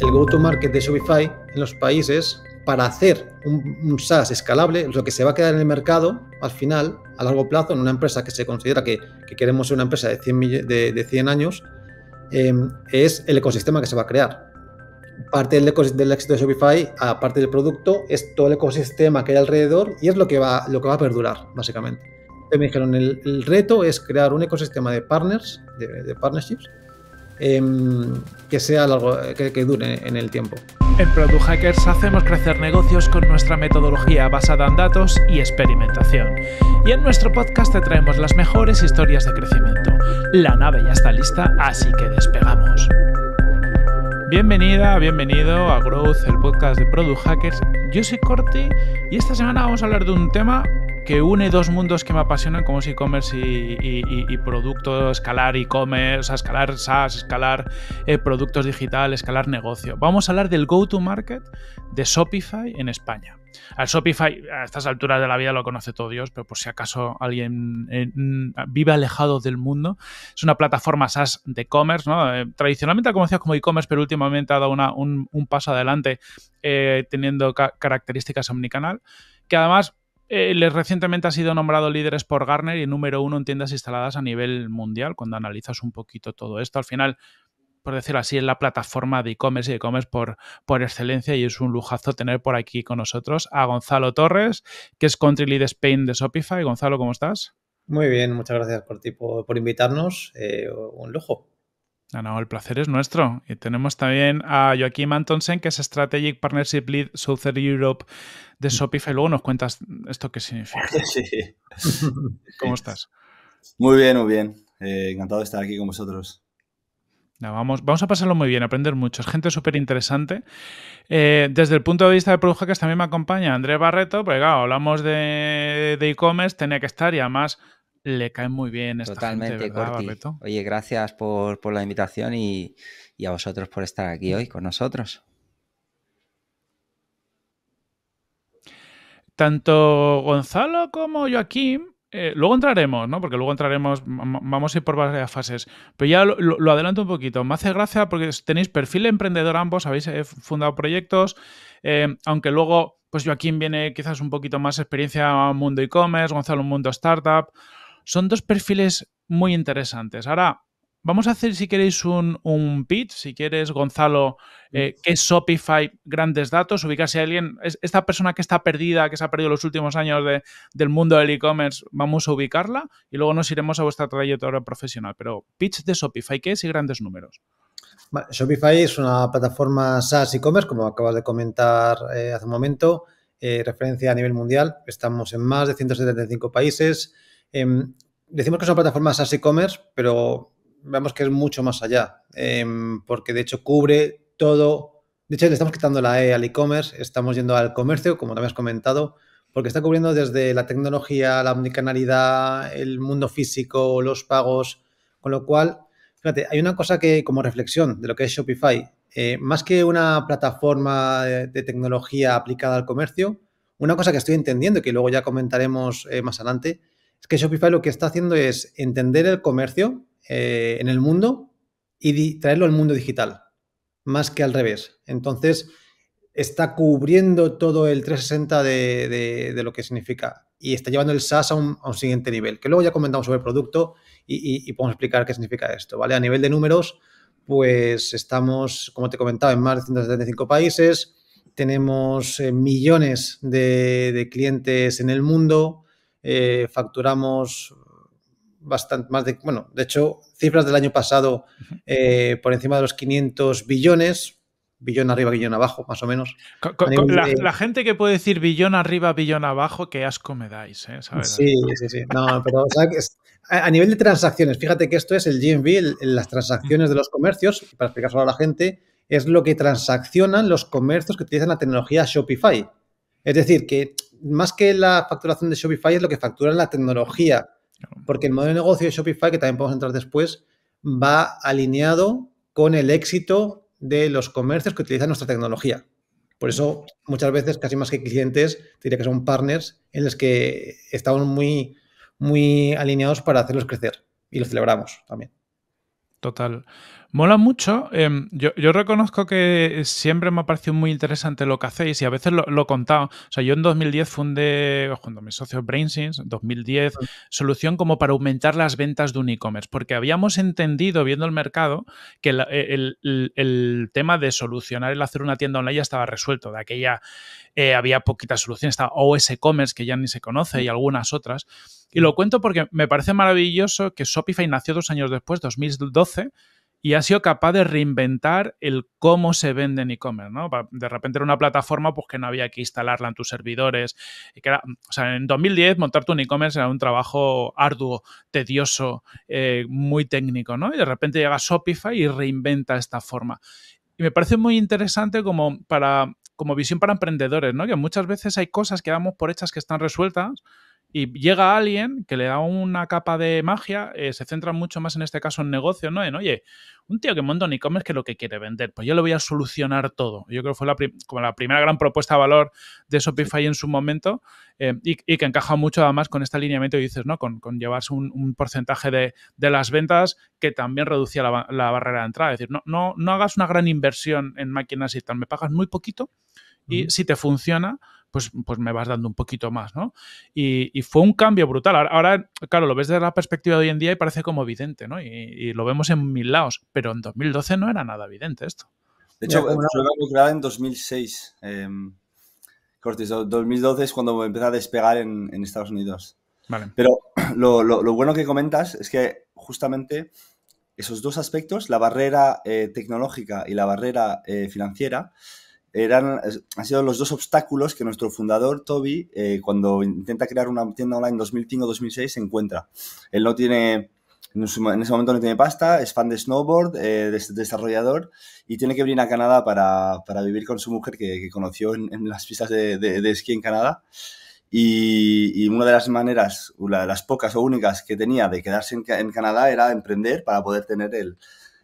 el go-to-market de Shopify en los países para hacer un, SaaS escalable, lo que se va a quedar en el mercado al final, a largo plazo, en una empresa que se considera que, queremos ser una empresa de 100, años, eh, es el ecosistema que se va a crear. Parte del, del éxito de Shopify, aparte del producto, es todo el ecosistema que hay alrededor y es lo que va, a perdurar, básicamente. Me dijeron, el, reto es crear un ecosistema de partners, de partnerships, Em, que sea algo que, que dure en el tiempo. En Product Hackers hacemos crecer negocios con nuestra metodología basada en datos y experimentación. Y en nuestro podcast te traemos las mejores historias de crecimiento. La nave ya está lista, así que despegamos. Bienvenida, bienvenido a Growth, el podcast de Product Hackers. Yo soy Corti y esta semana vamos a hablar de un tema que une dos mundos que me apasionan como es e-commerce y, y, producto, escalar e-commerce, escalar SaaS, escalar eh, productos digitales, escalar negocio. Vamos a hablar del go-to-market de Shopify en España. Al Shopify a estas alturas de la vida lo conoce todo Dios, pero por si acaso alguien eh, mm, vive alejado del mundo, es una plataforma SaaS de e-commerce, eh, tradicionalmente ha conocido como e-commerce, pero últimamente ha dado un, paso adelante teniendo características omnicanal, que además eh, recientemente ha sido nombrado líderes por Garner y número uno en tiendas instaladas a nivel mundial. Cuando analizas un poquito todo esto, al final, por decirlo así, es la plataforma de e-commerce y e-commerce por, por excelencia y es un lujazo tener por aquí con nosotros a Gonzalo Torres, que es Country Lead Spain de Shopify. Gonzalo, ¿cómo estás? Muy bien, muchas gracias por, por, invitarnos. Eh, un lujo. No, el placer es nuestro. Y tenemos también a Joaquim Antonsen, que es Strategic Partnership Lead Southern Europe de Shopify. Luego nos cuentas esto qué significa. Sí. ¿Cómo estás? Muy bien, muy bien. Eh, encantado de estar aquí con vosotros. vamos, vamos a pasarlo muy bien, aprender mucho. Es gente súper interesante. Eh, desde el punto de vista de Product Hackers también me acompaña Andrés Barreto, porque claro, hablamos de e-commerce, tenía que estar y además le cae muy bien esta Totalmente, Oye, gracias por, la invitación y, y a vosotros por estar aquí hoy con nosotros. tanto Gonzalo como Joaquín eh, luego entraremos, ¿no? Porque luego entraremos, vamos a ir por varias fases. Pero ya lo, adelanto un poquito. Me hace gracia porque tenéis perfil emprendedor ambos, habéis eh, fundado proyectos, eh, aunque luego, pues Joaquín viene quizás un poquito más experiencia mundo e-commerce, Gonzalo un mundo startup. Son dos perfiles muy interesantes. Ahora, Vamos a hacer, si queréis, un, un pitch, si quieres, Gonzalo, eh, qué es Shopify, grandes datos, ubicarse a alguien, esta persona que está perdida, que se ha perdido los últimos años del mundo del e-commerce, vamos a ubicarla y luego nos iremos a vuestra trayectoria profesional. Pero pitch de Shopify, ¿qué es y grandes números? Shopify es una plataforma SaaS e-commerce, como acabas de comentar eh, hace un momento, eh, referencia a nivel mundial. Estamos en más de 175 países. Em, decimos que es una plataforma SaaS e-commerce, pero vemos que es mucho más allá, em, porque de hecho cubre todo. De hecho, le estamos quitando la E al e-commerce, estamos yendo al comercio, como también has comentado, porque está cubriendo desde la tecnología, la omnicanalidad, el mundo físico, los pagos, con lo cual, fíjate, hay una cosa que como reflexión de lo que es Shopify, eh, más que una plataforma de, tecnología aplicada al comercio, una cosa que estoy entendiendo que luego ya comentaremos eh, más adelante, es que Shopify lo que está haciendo es entender el comercio eh, en el mundo y traerlo al mundo digital, más que al revés. Entonces, está cubriendo todo el 360 de, lo que significa y está llevando el SaaS a un, siguiente nivel, que luego ya comentamos sobre el producto y, podemos explicar qué significa esto, ¿vale? A nivel de números, pues estamos, como te comentaba, en más de 175 países, tenemos eh, millones de, clientes en el mundo, eh, facturamos bastante más de, bueno, de hecho, cifras del año pasado eh, por encima de los 500 billones, billón arriba, billón abajo, más o menos. la, gente que puede decir billón arriba, billón abajo, qué asco me dais, eh, Sí, sí, sí. No, pero a, nivel de transacciones, fíjate que esto es el GMV, las transacciones de los comercios, para explicarlo a la gente, es lo que transaccionan los comercios que utilizan la tecnología Shopify. Es decir, que más que la facturación de Shopify es lo que facturan la tecnología porque el modelo de negocio de Shopify, que también podemos entrar después, va alineado con el éxito de los comercios que utilizan nuestra tecnología. Por eso, muchas veces, casi más que clientes, diría que son partners en los que estamos muy, muy alineados para hacerlos crecer y los celebramos también. Total. Mola mucho. Em, yo, reconozco que siempre me ha parecido muy interesante lo que hacéis y a veces lo, he contado. O sea, yo en 2010 fundé, junto a mis socios BrainSins, 2010, solución como para aumentar las ventas de un e-commerce, porque habíamos entendido, viendo el mercado, que e, el, tema de solucionar el hacer una tienda online ya estaba resuelto. De aquella eh, había poquitas soluciones, estaba OS Commerce, que ya ni se conoce, y algunas otras. Y lo cuento porque me parece maravilloso que Shopify nació dos años después, 2012 y ha sido capaz de reinventar el cómo se vende en e-commerce, ¿no? De repente era una plataforma pues, que no había que instalarla en tus servidores. o sea, en 2010 montar tu e-commerce era un trabajo arduo, tedioso, eh, muy técnico, ¿no? Y de repente llega Shopify y reinventa esta forma. Y me parece muy interesante como para como visión para emprendedores, ¿no? Que muchas veces hay cosas que damos por hechas que están resueltas, y llega alguien que le da una capa de magia, eh, se centra mucho más en este caso en negocio, ¿no? En, oye, un tío que monta un e-commerce que lo que quiere vender, pues yo le voy a solucionar todo. Yo creo que fue la como la primera gran propuesta de valor de Shopify en su momento eh, y, que encaja mucho además con este alineamiento, dices, ¿no? Con, llevarse un, porcentaje de, las ventas que también reducía la, barrera de entrada. Es decir, no, no, no hagas una gran inversión en máquinas y tal, me pagas muy poquito y si te funciona, pues, pues, me vas dando un poquito más, ¿no? Y, fue un cambio brutal. Ahora, claro, lo ves desde la perspectiva de hoy en día y parece como evidente, ¿no? Y, lo vemos en mil lados, pero en 2012 no era nada evidente esto. De hecho, yo lo en 2006. Eh, 2012 es cuando empezó a despegar en, Estados Unidos. Vale. Pero lo, bueno que comentas es que justamente esos dos aspectos, la barrera eh, tecnológica y la barrera eh, financiera, han sido los dos obstáculos que nuestro fundador, Toby, eh, cuando intenta crear una tienda online en 2005-2006, se encuentra. Él no tiene, en ese momento no tiene pasta, es fan de snowboard, eh, este desarrollador, y tiene que venir a Canadá para, vivir con su mujer que, conoció en, las pistas de, esquí en Canadá. Y, una de las maneras, de las pocas o únicas que tenía de quedarse en, en Canadá era emprender para poder tener el,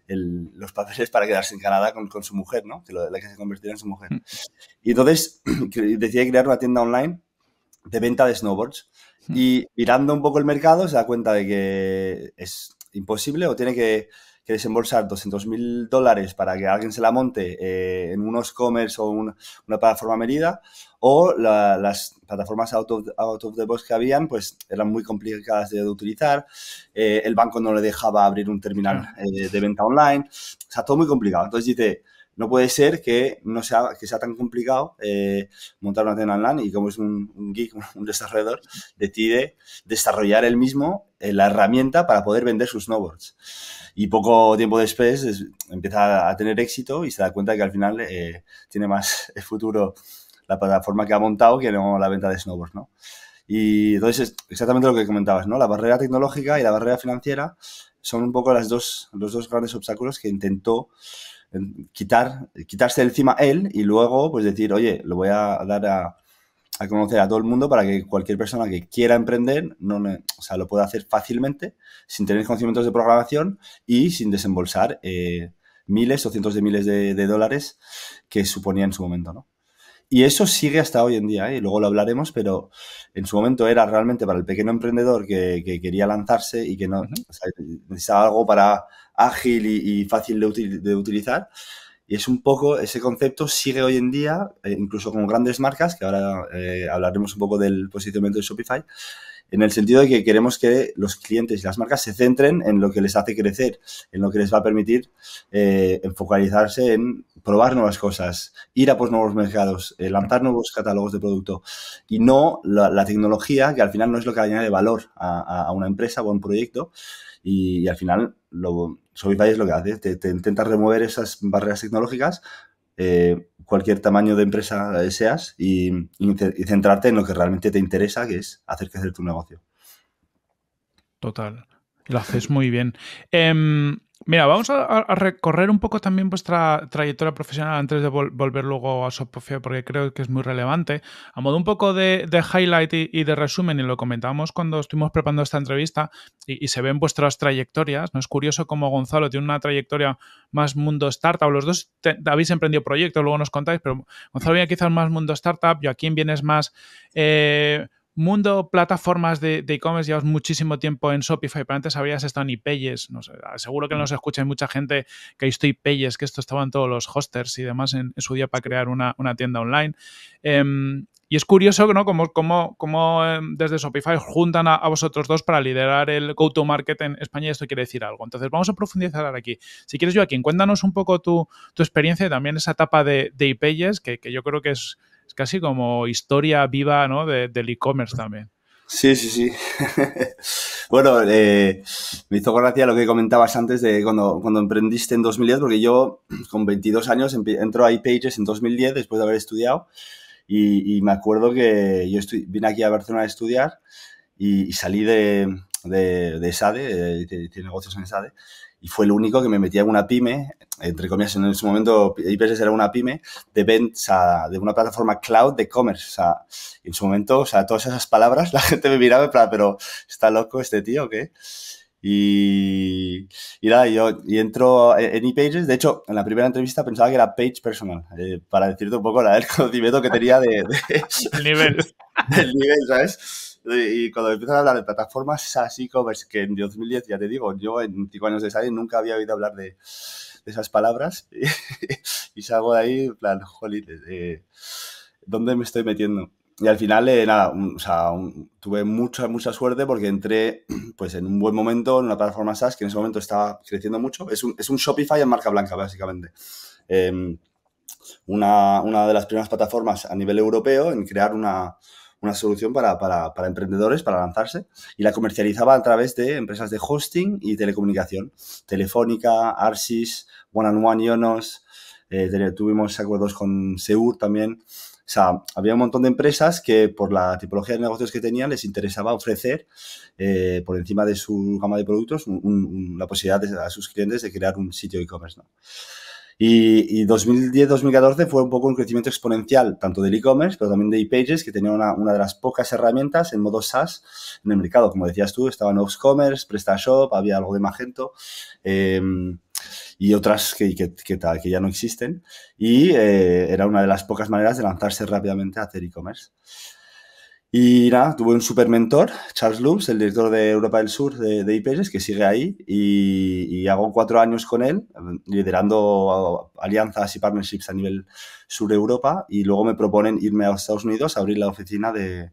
los papeles para quedarse en Canadá con, su mujer, ¿no? Que la que se convertirá en su mujer. Mm. Y entonces decidí crear una tienda online de venta de snowboards. Mm. Y mirando un poco el mercado, se da cuenta de que es imposible o tiene que, desembolsar 200 mil dólares para que alguien se la monte eh, en unos commerce o una plataforma medida o las plataformas out of, out the box que habían, pues eran muy complicadas de utilizar, eh, el banco no le dejaba abrir un terminal ah. eh, de venta online, o sea, todo muy complicado. Entonces dice, no puede ser que no sea, que sea tan complicado eh, montar una tienda online y como es un, un geek, un desarrollador, decide desarrollar él mismo la herramienta para poder vender sus snowboards. Y poco tiempo después empieza a tener éxito y se da cuenta que al final tiene más el futuro la plataforma que ha montado que no la venta de snowboards, ¿no? Y entonces, exactamente lo que comentabas, ¿no? La barrera tecnológica y la barrera financiera son un poco las dos, los dos grandes obstáculos que intentó eh, quitar, quitarse de encima él y luego, pues decir, oye, lo voy a dar a, a, conocer a todo el mundo para que cualquier persona que quiera emprender, no, o sea, lo pueda hacer fácilmente, sin tener conocimientos de programación y sin desembolsar eh, miles o cientos de miles de, de dólares que suponía en su momento, ¿no? Y eso sigue hasta hoy en día, y ¿eh? luego lo hablaremos, pero en su momento era realmente para el pequeño emprendedor que, quería lanzarse y que no necesitaba algo para ágil y, fácil de, utilizar. Y es un poco, ese concepto sigue hoy en día, eh, incluso con grandes marcas, que ahora eh, hablaremos un poco del posicionamiento de Shopify, en el sentido de que queremos que los clientes y las marcas se centren en lo que les hace crecer, en lo que les va a permitir eh, enfocalizarse en probar nuevas cosas, ir a por nuevos mercados, eh, lanzar nuevos catálogos de producto y no la, tecnología, que al final no es lo que añade valor a, una empresa o a un proyecto. Y, al final, lo, es lo que hace, te, intentas remover esas barreras tecnológicas, eh, cualquier tamaño de empresa seas, y, centrarte en lo que realmente te interesa, que es hacer crecer tu negocio. Total. Lo haces muy bien. Em, Mira, vamos a, recorrer un poco también vuestra trayectoria profesional antes de volver luego a Sopofia, porque creo que es muy relevante. A modo un poco de, highlight y, de resumen, y lo comentábamos cuando estuvimos preparando esta entrevista, y, se ven vuestras trayectorias. ¿no? Es curioso cómo Gonzalo tiene una trayectoria más mundo startup. Los dos habéis emprendido proyectos, luego nos contáis, pero Gonzalo viene quizás más mundo startup, Joaquín vienes más... Eh, mundo plataformas de e-commerce, llevas muchísimo tiempo en Shopify, pero antes habías estado en iPayes, seguro que nos mm. escucha mucha gente que ha visto iPayes, que esto estaba en todos los hosters y demás en, su día para crear una, tienda online. Em, y es curioso, ¿no? Como, em, desde Shopify juntan a, vosotros dos para liderar el go-to-market en España y esto quiere decir algo. Entonces, vamos a profundizar aquí. Si quieres, Joaquín, cuéntanos un poco tu, experiencia y también esa etapa de, de que yo creo que es es casi como historia viva ¿no? del e-commerce también. Sí, sí, sí. bueno, eh, me hizo gracia lo que comentabas antes de cuando, cuando emprendiste en 2010, porque yo con 22 años entro a iPages en 2010 después de haber estudiado y, me acuerdo que yo vine aquí a Barcelona a estudiar y, salí de, SADE, e, de, de negocios en SADE, y fue el único que me metía en una pyme, entre comillas, en ese momento IPS era una pyme de de una plataforma cloud de commerce. O sea, en su momento, o sea, todas esas palabras, la gente me miraba para, pero ¿está loco este tío qué? Y, y, nada, yo y entro en ePages. De hecho, en la primera entrevista pensaba que era page personal, eh, para decirte un poco la, el conocimiento que tenía de, de el nivel. nivel, ¿sabes? Y cuando empiezan a hablar de plataformas SaaS e-commerce, que en 2010, ya te digo, yo en cinco años de salir nunca había oído hablar de, esas palabras y, salgo de ahí en plan, jolín, eh, eh, ¿dónde me estoy metiendo? Y al final, eh, nada, o sea, tuve mucha, mucha suerte porque entré pues, en un buen momento en una plataforma SaaS que en ese momento estaba creciendo mucho. Es un, es un Shopify en marca blanca, básicamente. Em, una, una de las primeras plataformas a nivel europeo en crear una, una solución para, para, para, emprendedores, para lanzarse, y la comercializaba a través de empresas de hosting y telecomunicación, Telefónica, Arsys, One and One, Ionos, eh, tuvimos acuerdos con Seur también. O sea, había un montón de empresas que por la tipología de negocios que tenían les interesaba ofrecer eh, por encima de su gama de productos la posibilidad a sus clientes de crear un sitio e-commerce. ¿no? Y, y 2010-2014 fue un poco un crecimiento exponencial, tanto del e-commerce, pero también de ePages, que tenía una, una, de las pocas herramientas en modo SaaS en el mercado. Como decías tú, estaban Oxcommerce, PrestaShop, había algo de Magento. Em, y otras que, que, que, que, ya no existen. Y eh, era una de las pocas maneras de lanzarse rápidamente a hacer e-commerce. Y nada, tuve un super mentor, Charles Looms, el director de Europa del Sur de, de que sigue ahí y, hago cuatro años con él, liderando alianzas y partnerships a nivel sur Europa. Y luego me proponen irme a Estados Unidos a abrir la oficina de,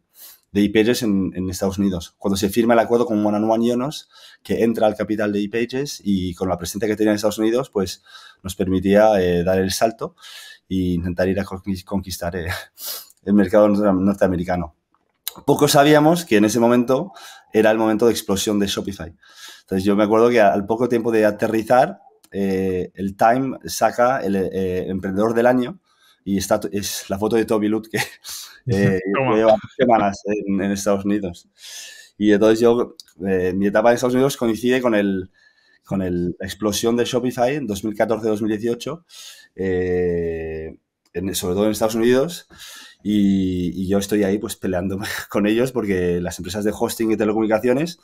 de en, Estados Unidos. Cuando se firma el acuerdo con One Yonos, que entra al capital de IPages y con la presencia que tenía en Estados Unidos, pues nos permitía eh, dar el salto e intentar ir a conquistar eh, el mercado norteamericano poco sabíamos que en ese momento era el momento de explosión de Shopify. Entonces yo me acuerdo que al poco tiempo de aterrizar, eh, el Time saca el eh, emprendedor del año y está, es la foto de Toby Lut eh, que, lleva semanas en, en, Estados Unidos. Y entonces yo, mi etapa en Estados Unidos coincide con el, con la explosión de Shopify en 2014-2018 sobre todo en Estados Unidos, y, yo estoy ahí pues peleándome con ellos porque las empresas de hosting y telecomunicaciones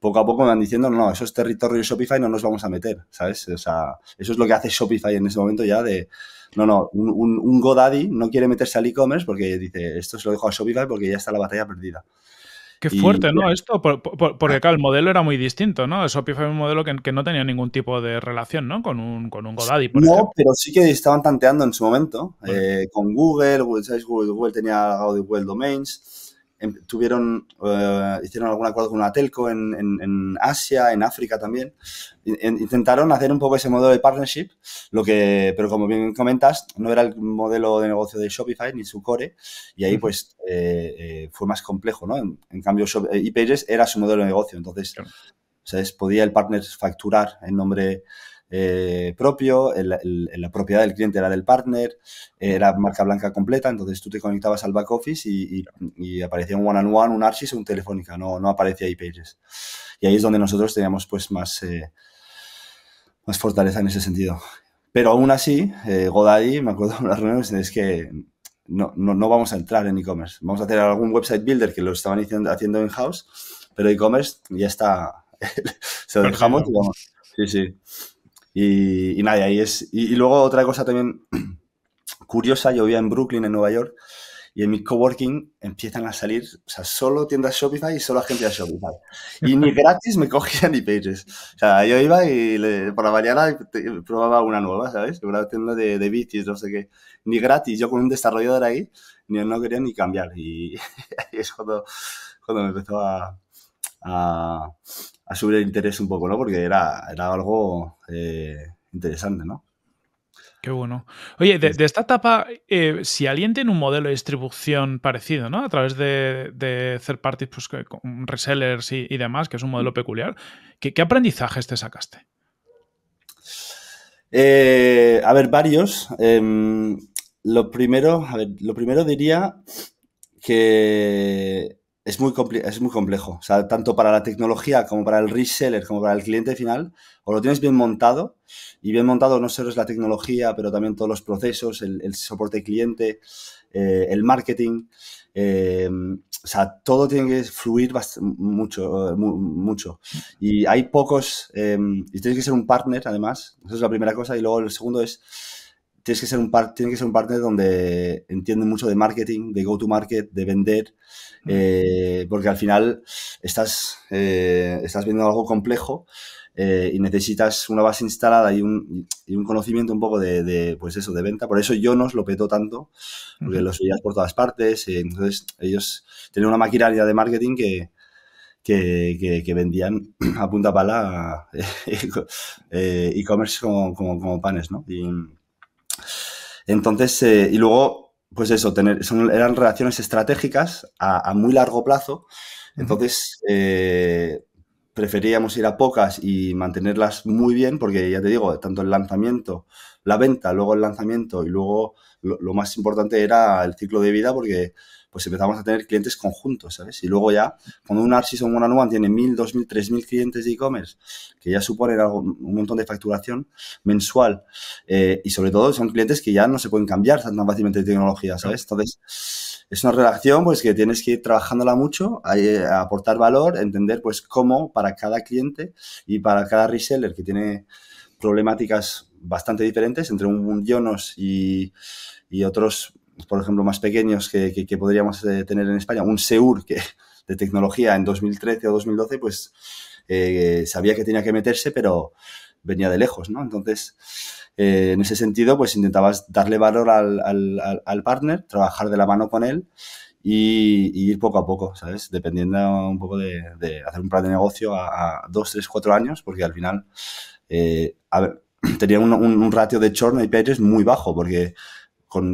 poco a poco me van diciendo, no, no, esos territorios Shopify no nos vamos a meter, ¿sabes? O sea, eso es lo que hace Shopify en ese momento ya de, no, no, un, un GoDaddy no quiere meterse al e-commerce porque dice, esto se lo dejo a Shopify porque ya está la batalla perdida. Qué fuerte, ¿no? Esto, porque ah. claro, el modelo era muy distinto, ¿no? Shopify fue un modelo que, no tenía ningún tipo de relación, ¿no? Con un, con un Godaddy, por No, pero sí que estaban tanteando en su momento. Eh, con Google, Google, Google tenía Google Domains. Em, tuvieron, eh, hicieron algún acuerdo con una telco en, Asia, en África también. Intentaron hacer un poco ese modelo de partnership, lo que, pero como bien comentas, no era el modelo de negocio de Shopify ni su core, y ahí pues eh, eh, fue más complejo, ¿no? En, cambio, ePages era su modelo de negocio, entonces, ¿sabes? Podía el partner facturar en nombre eh, propio, la propiedad del cliente era del partner, era marca blanca completa, entonces tú te conectabas al back office y, aparecía un one-on-one, un Archis o un Telefónica, no, no aparecía iPages. y ahí es donde nosotros teníamos pues más, eh, más fortaleza en ese sentido. Pero aún así, eh, Godaddy, me acuerdo de las reuniones, es que no, no, vamos a entrar en e-commerce. Vamos a hacer algún website builder que lo estaban haciendo in-house, pero e-commerce ya está. se lo dejamos y vamos. Sí, sí. Y, y nada, ahí es. Y, luego otra cosa también curiosa, yo vivía en Brooklyn, en Nueva York, y en mi coworking empiezan a salir, o sea, solo tiendas Shopify y solo agencias Shopify. Y ni gratis me cogían ni pages. O sea, yo iba y por la mañana probaba una nueva, ¿sabes? Una tienda de, de bicis, no sé qué. Ni gratis, yo con un desarrollador ahí, ni, no quería ni cambiar. Y, ahí es cuando, cuando me empezó a, a a subir el interés un poco, ¿no? Porque era, algo eh, interesante, ¿no? Qué bueno. Oye, de, esta etapa, eh, si alguien tiene un modelo de distribución parecido, ¿no? A través de, de third parties, pues, con resellers y, demás, que es un modelo mm. peculiar, ¿qué, aprendizajes te sacaste? Eh, a ver, varios. Em, lo primero, a ver, lo primero diría que es muy, es muy complejo. O sea, tanto para la tecnología como para el reseller, como para el cliente final, o lo tienes bien montado, y bien montado no solo es la tecnología, pero también todos los procesos, el, soporte cliente, eh, el marketing. Eh, o sea, todo tiene que fluir mucho, eh, mucho. Y hay pocos, y tienes que ser un partner además, esa es la primera cosa. Y luego el segundo es tienes que ser un par, tiene que ser un partner donde entiende mucho de marketing, de go to market, de vender, eh, porque al final estás, eh, estás viendo algo complejo eh, y necesitas una base instalada y un, y un conocimiento un poco de, pues eso, de venta. Por eso yo nos lo peto tanto, porque los veías por todas partes. Eh, entonces ellos tenían una maquinaria de marketing que, que, que, vendían a punta pala eh, e-commerce como, como, panes, ¿no? Entonces, eh, y luego, pues eso, eran relaciones estratégicas a, muy largo plazo. Entonces, eh, preferíamos ir a pocas y mantenerlas muy bien, porque ya te digo, tanto el lanzamiento, la venta, luego el lanzamiento y luego lo más importante era el ciclo de vida, porque pues empezamos a tener clientes conjuntos, ¿sabes? Y luego ya, cuando un Arsis o un tiene mil, tiene mil, tres mil clientes de e-commerce, que ya suponen algo, un montón de facturación mensual, eh, y sobre todo son clientes que ya no se pueden cambiar tan fácilmente de tecnología, ¿sabes? Entonces, es una relación pues que tienes que ir trabajándola mucho, eh, aportar valor, entender pues cómo para cada cliente y para cada reseller que tiene problemáticas bastante diferentes entre un, Jonos y otros por ejemplo, más pequeños que, que, podríamos eh, tener en España, un SEUR que, de tecnología en 2013 o 2012, pues eh, sabía que tenía que meterse, pero venía de lejos, ¿no? Entonces, eh, en ese sentido, pues intentabas darle valor al, al, al partner, trabajar de la mano con él y, ir poco a poco, ¿sabes? Dependiendo un poco de, hacer un plan de negocio a, a, dos, tres, cuatro años, porque al final, a ver, tenía un, un, ratio de churn y pérez muy bajo, porque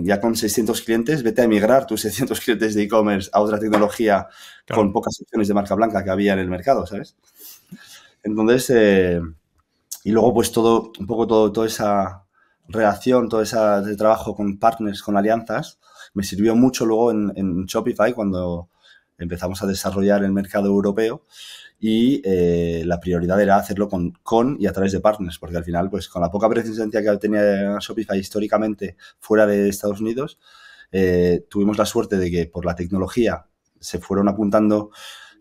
ya con 600 clientes, vete a emigrar tus 600 clientes de e-commerce a otra tecnología con pocas opciones de marca blanca que había en el mercado, ¿sabes? Entonces, eh, y luego pues todo, un poco todo, toda esa relación, todo ese trabajo con partners, con alianzas, me sirvió mucho luego en Shopify cuando empezamos a desarrollar el mercado europeo y eh, la prioridad era hacerlo con, con y a través de partners, porque al final, pues con la poca presencia que tenía Shopify históricamente fuera de Estados Unidos, eh, tuvimos la suerte de que por la tecnología se fueron apuntando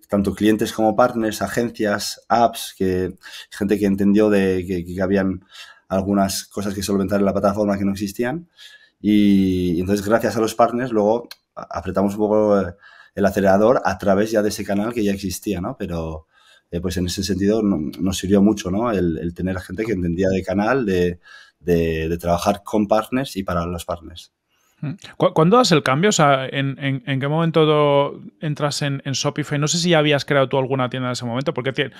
tanto clientes como partners, agencias, apps, que gente que entendió de que, que habían algunas cosas que solventar en la plataforma que no existían. Y, entonces, gracias a los partners, luego apretamos un poco... Eh, el acelerador a través ya de ese canal que ya existía, ¿no? Pero eh, pues en ese sentido no, nos sirvió mucho, ¿no? El, el, tener gente que entendía de canal, de, trabajar con partners y para los partners. Mm. ¿Cuándo das el cambio? O sea, ¿en, qué momento entras en, Shopify? No sé si ya habías creado tú alguna tienda en ese momento, porque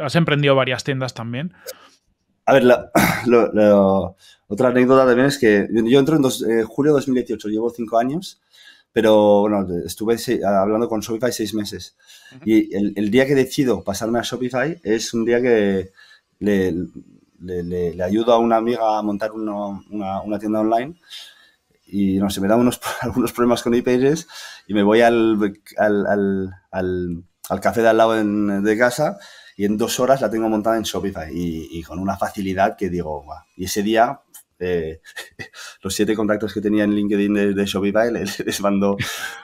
has emprendido varias tiendas también. A ver, la, otra anécdota también es que yo, entro en eh, julio de 2018, llevo cinco años pero bueno, estuve hablando con Shopify seis meses. Y el, día que decido pasarme a Shopify es un día que le, ayudo a una amiga a montar una, tienda online. Y no sé, me da unos, algunos problemas con ePages y me voy al, al, al, café de al lado de casa y en dos horas la tengo montada en Shopify y, con una facilidad que digo, y ese día los siete contactos que tenía en LinkedIn de, de Shopify les, mandó,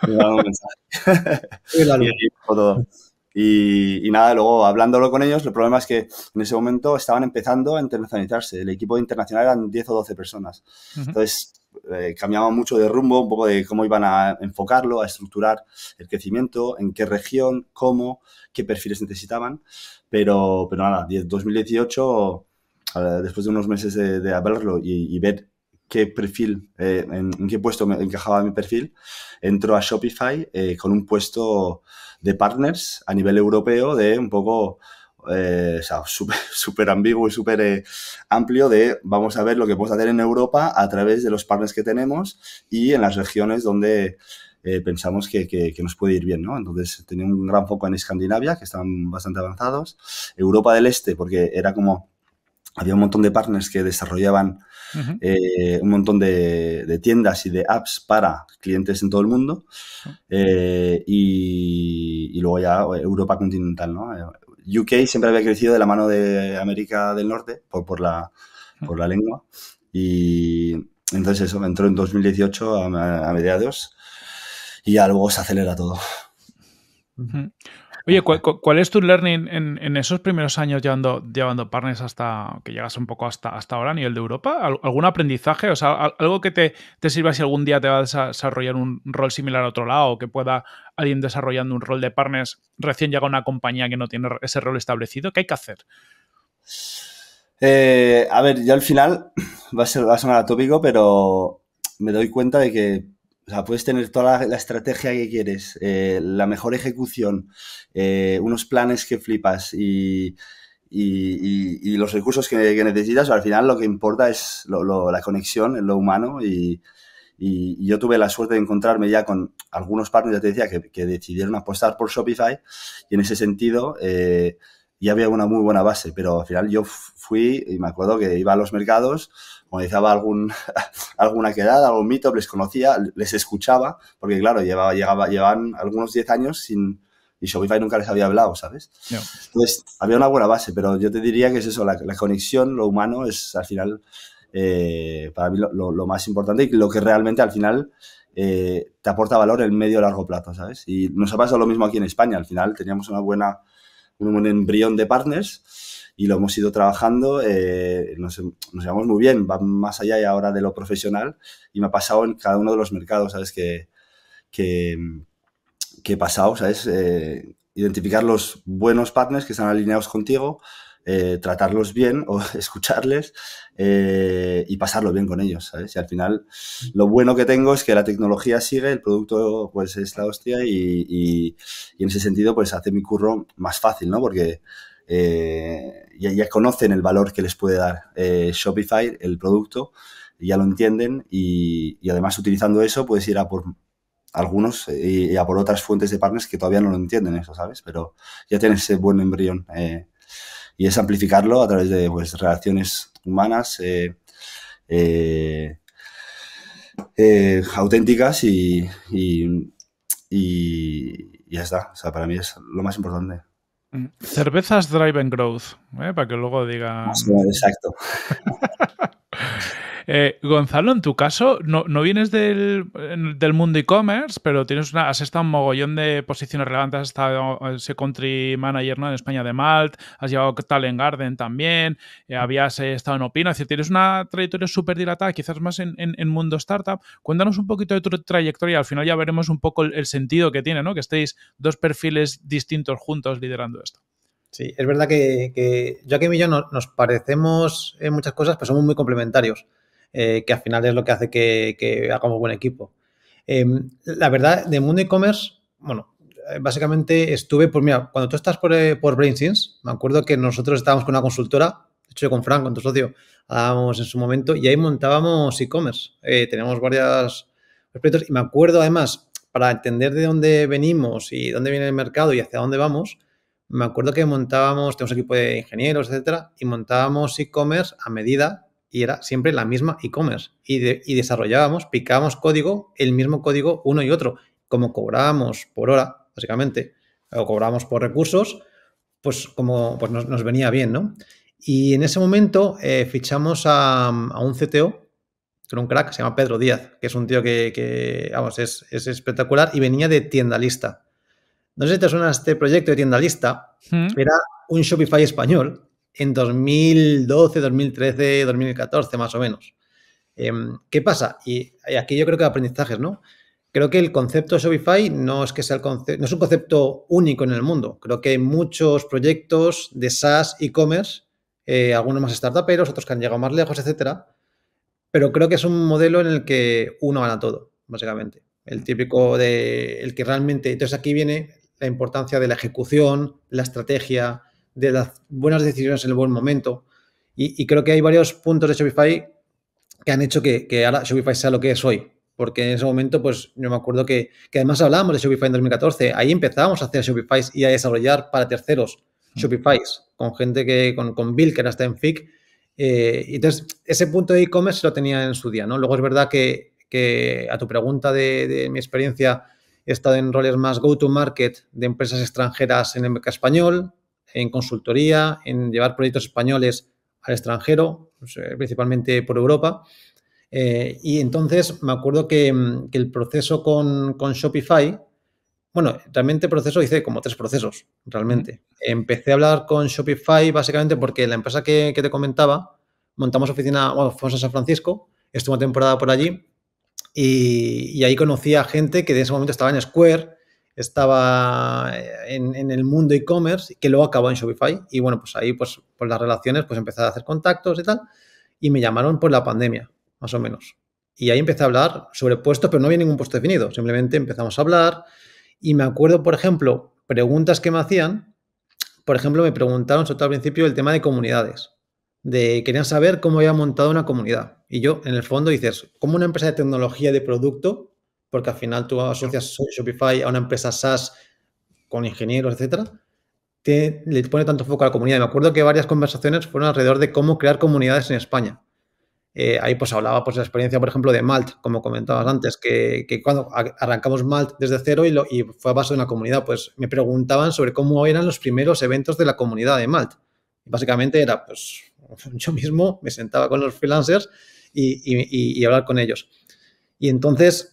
un mensaje. y, nada, luego hablándolo con ellos, el problema es que en ese momento estaban empezando a internacionalizarse. El equipo internacional eran 10 o 12 personas. Entonces, eh, cambiaba mucho de rumbo, un poco de cómo iban a enfocarlo, a estructurar el crecimiento, en qué región, cómo, qué perfiles necesitaban. Pero, pero nada, 2018 después de unos meses de, hablarlo y, ver qué perfil, eh, en, qué puesto me encajaba mi perfil, entro a Shopify eh, con un puesto de partners a nivel europeo de un poco... Eh, o sea, súper ambiguo y súper amplio de vamos a ver lo que podemos hacer en Europa a través de los partners que tenemos y en las regiones donde pensamos que, nos puede ir bien, ¿no? Entonces tenía un gran foco en Escandinavia, que están bastante avanzados, Europa del Este, porque era como había un montón de partners que desarrollaban eh, un montón de, tiendas y de apps para clientes en todo el mundo. Eh, y, luego ya eh, Europa continental, ¿no? UK siempre había crecido de la mano de América del Norte por, por, la, por la lengua. Y entonces eso, entró en 2018 a, mediados y ya luego se acelera todo. Oye, ¿cuál, es tu learning en, esos primeros años llevando, llevando, partners hasta que llegas un poco hasta, hasta ahora a nivel de Europa? ¿Algún aprendizaje? O sea, algo que te, sirva si algún día te vas a desarrollar un rol similar a otro lado o que pueda alguien desarrollando un rol de partners recién llega a una compañía que no tiene ese rol establecido. ¿Qué hay que hacer? Eh, a ver, yo al final va a, ser, va a sonar atópico, pero me doy cuenta de que o sea, puedes tener toda la, estrategia que quieres, eh, la mejor ejecución, eh, unos planes que flipas y, y, los recursos que, necesitas, necesitas, al final lo que importa es la conexión, lo humano y, yo tuve la suerte de encontrarme ya con algunos partners, de te que, que decidieron apostar por Shopify y en ese sentido eh, ya había una muy buena base, pero al final yo fui y me acuerdo que iba a los mercados como algún, alguna quedada, algún mito, les conocía, les escuchaba, porque claro, llevaba, llegaba, llevaban algunos 10 años sin... Y Shopify nunca les había hablado, ¿sabes? Entonces, había una buena base, pero yo te diría que es eso, la, conexión, lo humano, es al final, eh, para mí, lo, más importante y lo que realmente al final eh, te aporta valor en medio y largo plazo, ¿sabes? Y nos ha pasado lo mismo aquí en España, al final teníamos una buena, un buen embrión de partners y lo hemos ido trabajando, eh, nos, nos, llevamos muy bien, va más allá ahora de lo profesional y me ha pasado en cada uno de los mercados, ¿sabes? Que, que, que he pasado, ¿sabes? Eh, identificar los buenos partners que están alineados contigo, eh, tratarlos bien o escucharles eh, y pasarlo bien con ellos, ¿sabes? Y al final lo bueno que tengo es que la tecnología sigue, el producto pues es la hostia y, y, y en ese sentido pues hace mi curro más fácil, ¿no? Porque eh, ya, conocen el valor que les puede dar eh, Shopify, el producto, ya lo entienden y, además utilizando eso puedes ir a por algunos eh, y, a por otras fuentes de partners que todavía no lo entienden eso, ¿sabes? Pero ya tienes ese buen embrión eh, y es amplificarlo a través de pues, relaciones humanas auténticas y, ya está. para mí es lo más importante. Mm, cervezas Drive and Growth, ¿eh? para que luego diga. exacto. Eh, Gonzalo, en tu caso, no, vienes del, mundo e-commerce, pero tienes una, has estado un mogollón de posiciones relevantes, has estado eh, ese country manager en España de Malt, has llevado Talent Garden también, eh, habías estado en Opina, es decir, tienes una trayectoria súper dilatada, quizás más en, mundo startup. Cuéntanos un poquito de tu trayectoria, al final ya veremos un poco el, sentido que tiene, ¿no? Que estéis dos perfiles distintos juntos liderando esto. Sí, es verdad que, que Joaquín y yo nos parecemos en muchas cosas, pero somos muy complementarios. Eh, que al final es lo que hace que, hagamos buen equipo. Em, la verdad, de mundo e-commerce, bueno, eh, básicamente estuve, pues mira, cuando tú estás por, eh, por BrainSins, me acuerdo que nosotros estábamos con una consultora, de hecho yo con Frank, con tu socio, estábamos en su momento y ahí montábamos e-commerce. teníamos varias proyectos y me acuerdo además, para entender de dónde venimos y dónde viene el mercado y hacia dónde vamos, me acuerdo que montábamos, tenemos equipo de ingenieros, etcétera, y montábamos e-commerce a medida y era siempre la misma e-commerce. Y, desarrollábamos, picábamos código, el mismo código uno y otro. Como cobrábamos por hora, básicamente, o cobrábamos por recursos, pues como pues nos, venía bien, ¿no? Y en ese momento eh, fichamos a, un CTO, era un crack, se llama Pedro Díaz, que es un tío que, vamos, es, espectacular y venía de Tienda Lista. No sé si te suena este proyecto de Tienda Lista. Mm. era un Shopify español en 2012, 2013, 2014 más o menos. Em, ¿Qué pasa? Y aquí yo creo que aprendizajes, ¿no? Creo que el concepto de Shopify no es, que sea el concepto, no es un concepto único en el mundo. Creo que hay muchos proyectos de SaaS, e-commerce, eh, algunos más startuperos, otros que han llegado más lejos, etcétera. Pero creo que es un modelo en el que uno gana todo, básicamente. El típico de el que realmente. Entonces aquí viene la importancia de la ejecución, la estrategia, de las buenas decisiones en el buen momento. Y, creo que hay varios puntos de Shopify que han hecho que, ahora Shopify sea lo que es hoy. Porque en ese momento, pues yo me acuerdo que, además hablábamos de Shopify en 2014. Ahí empezábamos a hacer Shopify y a desarrollar para terceros mm. Shopify con gente que, con, Bill, que era está en FIC. Eh, y entonces, ese punto de e-commerce lo tenía en su día, ¿no? Luego es verdad que, a tu pregunta de, de, mi experiencia, he estado en roles más go-to-market de empresas extranjeras en el mercado español, en consultoría, en llevar proyectos españoles al extranjero, pues, eh, principalmente por Europa. Eh, y entonces me acuerdo que, mm, el proceso con, Shopify, bueno, realmente proceso hice como tres procesos, realmente. Empecé a hablar con Shopify básicamente porque la empresa que, te comentaba, montamos oficina, bueno, fuimos a San Francisco, estuve una temporada por allí y, y, ahí conocí a gente que de ese momento estaba en Square, estaba eh, en, el mundo e-commerce, que luego acabó en Shopify. Y bueno, pues ahí, pues por las relaciones, pues empecé a hacer contactos y tal. Y me llamaron por la pandemia, más o menos. Y ahí empecé a hablar sobre puestos, pero no había ningún puesto definido. Simplemente empezamos a hablar. Y me acuerdo, por ejemplo, preguntas que me hacían. Por ejemplo, me preguntaron sobre todo al principio el tema de comunidades. De querían saber cómo había montado una comunidad. Y yo, en el fondo, dices, ¿cómo una empresa de tecnología de producto porque al final tú asocias Shopify a una empresa SaaS con ingenieros, etcétera, te, le pone tanto foco a la comunidad. Me acuerdo que varias conversaciones fueron alrededor de cómo crear comunidades en España. Eh, ahí pues hablaba pues la experiencia, por ejemplo, de Malt, como comentabas antes, que, cuando arrancamos Malt desde cero y, lo, y, fue a base de una comunidad, pues me preguntaban sobre cómo eran los primeros eventos de la comunidad de Malt. Y básicamente era, pues yo mismo me sentaba con los freelancers y, y, y hablar con ellos. Y entonces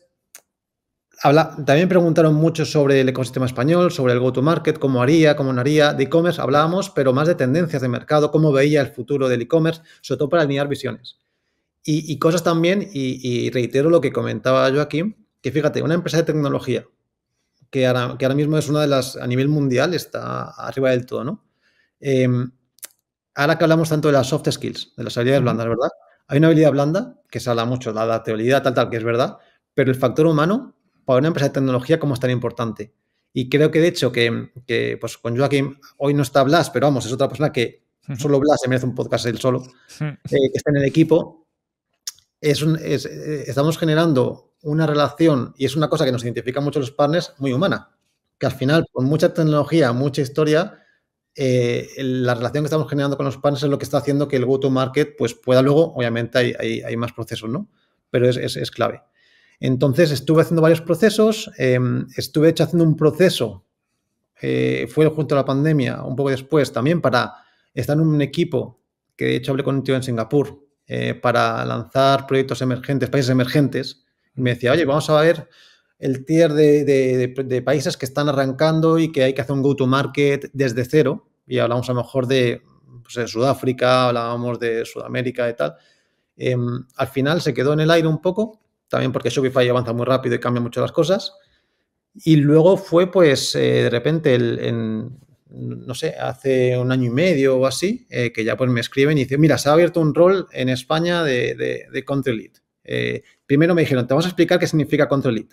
Habla, también preguntaron mucho sobre el ecosistema español, sobre el go-to-market, cómo haría, cómo no haría. De e-commerce hablábamos, pero más de tendencias de mercado, cómo veía el futuro del e-commerce, sobre todo para alinear visiones. Y, cosas también, y, reitero lo que comentaba yo aquí, que fíjate, una empresa de tecnología, que ahora, que ahora mismo es una de las, a nivel mundial, está arriba del todo, ¿no? Em, ahora que hablamos tanto de las soft skills, de las habilidades blandas, ¿verdad? Hay una habilidad blanda, que se habla mucho, la teoría tal, tal, que es verdad, pero el factor humano para una empresa de tecnología como es tan importante. Y creo que de hecho que, pues con Joaquín, hoy no está Blas, pero vamos, es otra persona que solo Blas se merece un podcast él solo, eh, que está en el equipo. Es, eh, estamos generando una relación y es una cosa que nos identifica mucho los partners, muy humana. Que al final, con mucha tecnología, mucha historia, eh, la relación que estamos generando con los partners es lo que está haciendo que el go-to-market pues, pueda luego, obviamente hay, hay, más procesos, ¿no? Pero es, es clave. Entonces estuve haciendo varios procesos, em, estuve hecho haciendo un proceso, eh, fue junto a la pandemia, un poco después también, para estar en un equipo, que de hecho hablé con un tío en Singapur, eh, para lanzar proyectos emergentes, países emergentes, y me decía, oye, vamos a ver el tier de, países que están arrancando y que hay que hacer un go-to-market desde cero, y hablamos a lo mejor de, pues, de Sudáfrica, hablábamos de Sudamérica y tal. Em, al final se quedó en el aire un poco también porque Shopify avanza muy rápido y cambia mucho las cosas. Y luego fue, pues, eh, de repente, no sé, hace un año y medio o así, eh, que ya pues me escriben y dicen, mira, se ha abierto un rol en España de, control Country Lead. Eh, primero me dijeron, te vamos a explicar qué significa control Lead,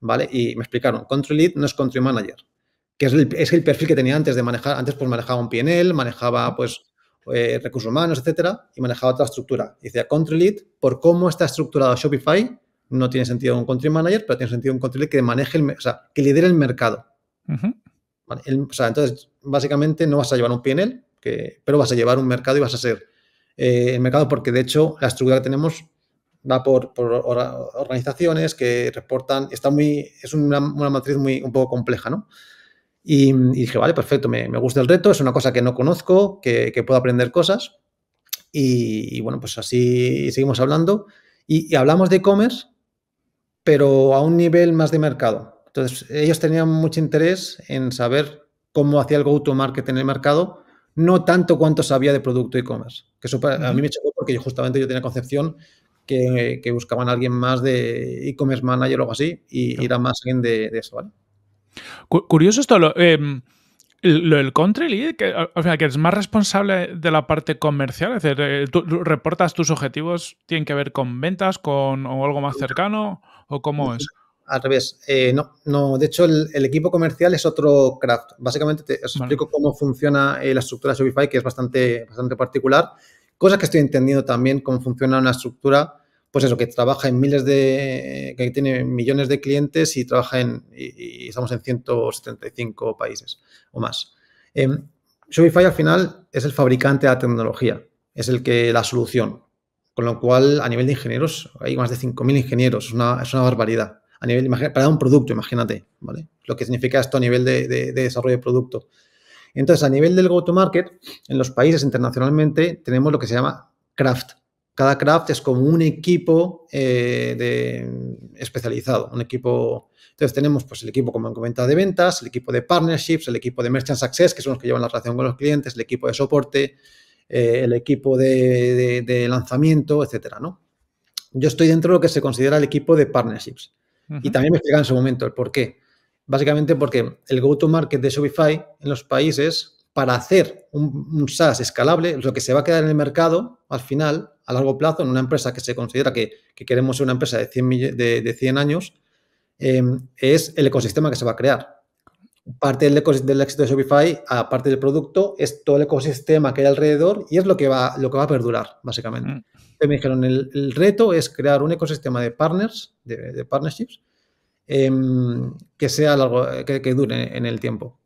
¿vale? Y me explicaron, control Lead no es Country Manager, que es el, perfil que tenía antes de manejar, antes pues manejaba un PNL, manejaba pues recursos humanos, etcétera, y manejaba otra estructura. Y decía, Country Lead, por cómo está estructurado Shopify, no tiene sentido un control manager, pero tiene sentido un control que maneje, el, o sea, que lidere el mercado. entonces, básicamente no vas a llevar un PNL, pero vas a llevar un mercado y vas a ser eh, el mercado, porque de hecho la estructura que tenemos va por, organizaciones que reportan, está muy, es una, matriz muy un poco compleja, ¿no? Y, dije, vale, perfecto, me, gusta el reto, es una cosa que no conozco, que, puedo aprender cosas. Y, bueno, pues así seguimos hablando. Y, y hablamos de e-commerce pero a un nivel más de mercado. Entonces, ellos tenían mucho interés en saber cómo hacía el go-to-market en el mercado, no tanto cuanto sabía de producto e-commerce. Que eso a mí me chocó porque yo, justamente yo tenía concepción que, buscaban a alguien más de e-commerce manager o algo así y, era más alguien de, eso, ¿vale? Curioso esto, lo, eh, del el country lead, que, o sea, que es más responsable de la parte comercial, es decir, eh, reportas tus objetivos, tienen que ver con ventas, con o algo más cercano o cómo es? Al revés, eh, no, no. De hecho, el, equipo comercial es otro craft. Básicamente te os explico cómo funciona eh, la estructura de Shopify, que es bastante, bastante particular. Cosas que estoy entendiendo también cómo funciona una estructura, pues eso, que trabaja en miles de, que tiene millones de clientes y trabaja en, y, estamos en 175 países o más. Em, Shopify al final es el fabricante de la tecnología, es el que la solución. Con lo cual, a nivel de ingenieros, hay más de 5.000 ingenieros, es una, barbaridad. A nivel, para un producto, imagínate, ¿vale? Lo que significa esto a nivel de, desarrollo de producto. Entonces, a nivel del go-to-market, en los países internacionalmente tenemos lo que se llama craft. Cada craft es como un equipo eh, de, especializado, un equipo... Entonces tenemos pues, el equipo, como comentado de ventas, el equipo de partnerships, el equipo de merchants access, que son los que llevan la relación con los clientes, el equipo de soporte, eh, el equipo de, lanzamiento, etcétera, ¿no? Yo estoy dentro de lo que se considera el equipo de partnerships. Y también me explica en su momento el por qué. Básicamente porque el go-to-market de Shopify en los países, para hacer un, SaaS escalable, lo que se va a quedar en el mercado al final, a largo plazo, en una empresa que se considera que, queremos ser una empresa de 100, años, eh, es el ecosistema que se va a crear parte del, del, éxito de Shopify, aparte del producto, es todo el ecosistema que hay alrededor y es lo que va, lo que va a perdurar, básicamente. Mm. me dijeron, el, reto es crear un ecosistema de partners, de, partnerships, em, que sea largo, que, dure en el tiempo.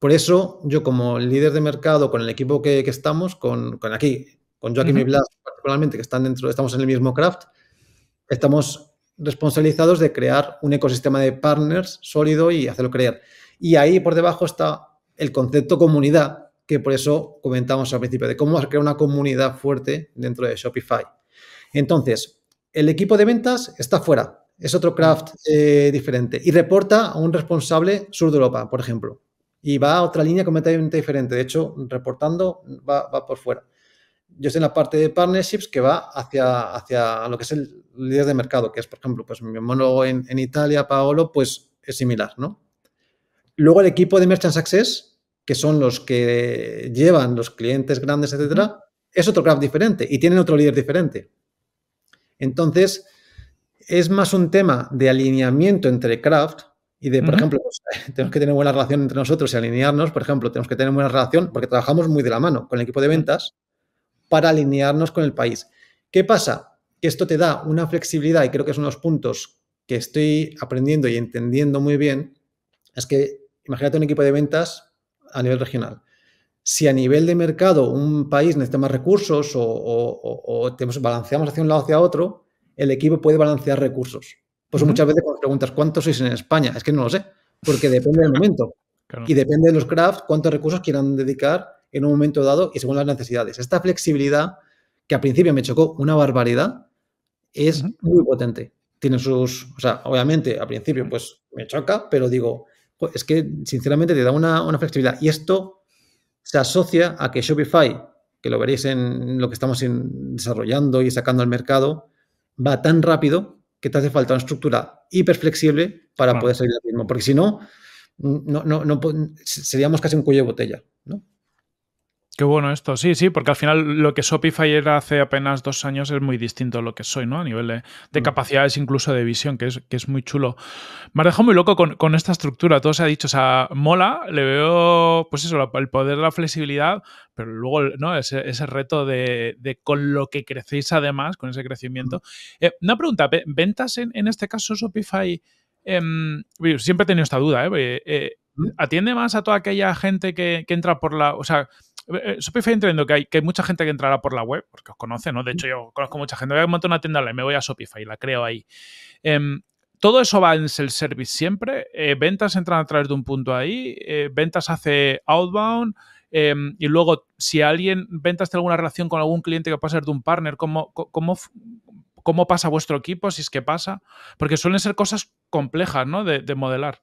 Por eso, yo como líder de mercado, con el equipo que, estamos, con, aquí, con Joaquín Blas particularmente, que están dentro, estamos en el mismo craft, estamos responsabilizados de crear un ecosistema de partners sólido y hacerlo creer. Y ahí por debajo está el concepto comunidad, que por eso comentamos al principio, de cómo crear una comunidad fuerte dentro de Shopify. Entonces, el equipo de ventas está fuera, es otro craft eh, diferente y reporta a un responsable sur de Europa, por ejemplo. Y va a otra línea completamente diferente. De hecho, reportando va, por fuera. Yo estoy en la parte de partnerships que va hacia, hacia lo que es el líder de mercado, que es, por ejemplo, pues mi monólogo en Italia, Paolo, pues es similar, ¿no? Luego el equipo de Merchant Access, que son los que llevan los clientes grandes, etcétera, es otro craft diferente y tienen otro líder diferente. Entonces, es más un tema de alineamiento entre craft y de, por ejemplo, pues, tenemos que tener buena relación entre nosotros y alinearnos. Por ejemplo, tenemos que tener buena relación porque trabajamos muy de la mano con el equipo de ventas para alinearnos con el país. ¿Qué pasa? Que esto te da una flexibilidad y creo que es uno de los puntos que estoy aprendiendo y entendiendo muy bien, es que imagínate un equipo de ventas a nivel regional. Si a nivel de mercado un país necesita más recursos o, tenemos, balanceamos hacia un lado hacia otro, el equipo puede balancear recursos. Pues muchas veces cuando preguntas cuántos sois en España, es que no lo sé, porque depende del momento. Y depende de los crafts cuántos recursos quieran dedicar en un momento dado y según las necesidades. Esta flexibilidad, que al principio me chocó una barbaridad, es muy potente. Tiene sus, o sea, obviamente al principio pues me choca, pero digo, es que sinceramente te da una, una, flexibilidad. Y esto se asocia a que Shopify, que lo veréis en lo que estamos desarrollando y sacando al mercado, va tan rápido que te hace falta una estructura hiperflexible para poder salir del mismo. Porque si no, no, seríamos casi un cuello de botella. Qué bueno esto, sí, sí, porque al final lo que Shopify era hace apenas dos años es muy distinto a lo que soy, ¿no? A nivel de, mm. capacidades, incluso de visión, que es, que es muy chulo. Me has dejado muy loco con, esta estructura, todo se ha dicho, o sea, mola, le veo, pues eso, el poder, de la flexibilidad, pero luego, ¿no? Ese, ese reto de, con lo que crecéis además, con ese crecimiento. Mm. Eh, una pregunta, ¿ventas en, este caso Shopify? Em, siempre he tenido esta duda, ¿eh? eh mm. ¿Atiende más a toda aquella gente que, que entra por la... O sea, eh, eh, Shopify entiendo que hay, que mucha gente que entrará por la web, porque os conoce, ¿no? De hecho, yo conozco mucha gente. Voy a montar una tienda y me voy a Shopify, la creo ahí. Em, todo eso va en el service siempre. Eh, ventas entran a través de un punto ahí. ventas hace outbound. Em, y luego, si alguien, ventas tiene alguna relación con algún cliente que puede ser de un partner, ¿cómo, cómo pasa vuestro equipo? Si es que pasa. Porque suelen ser cosas complejas, ¿no? De, modelar.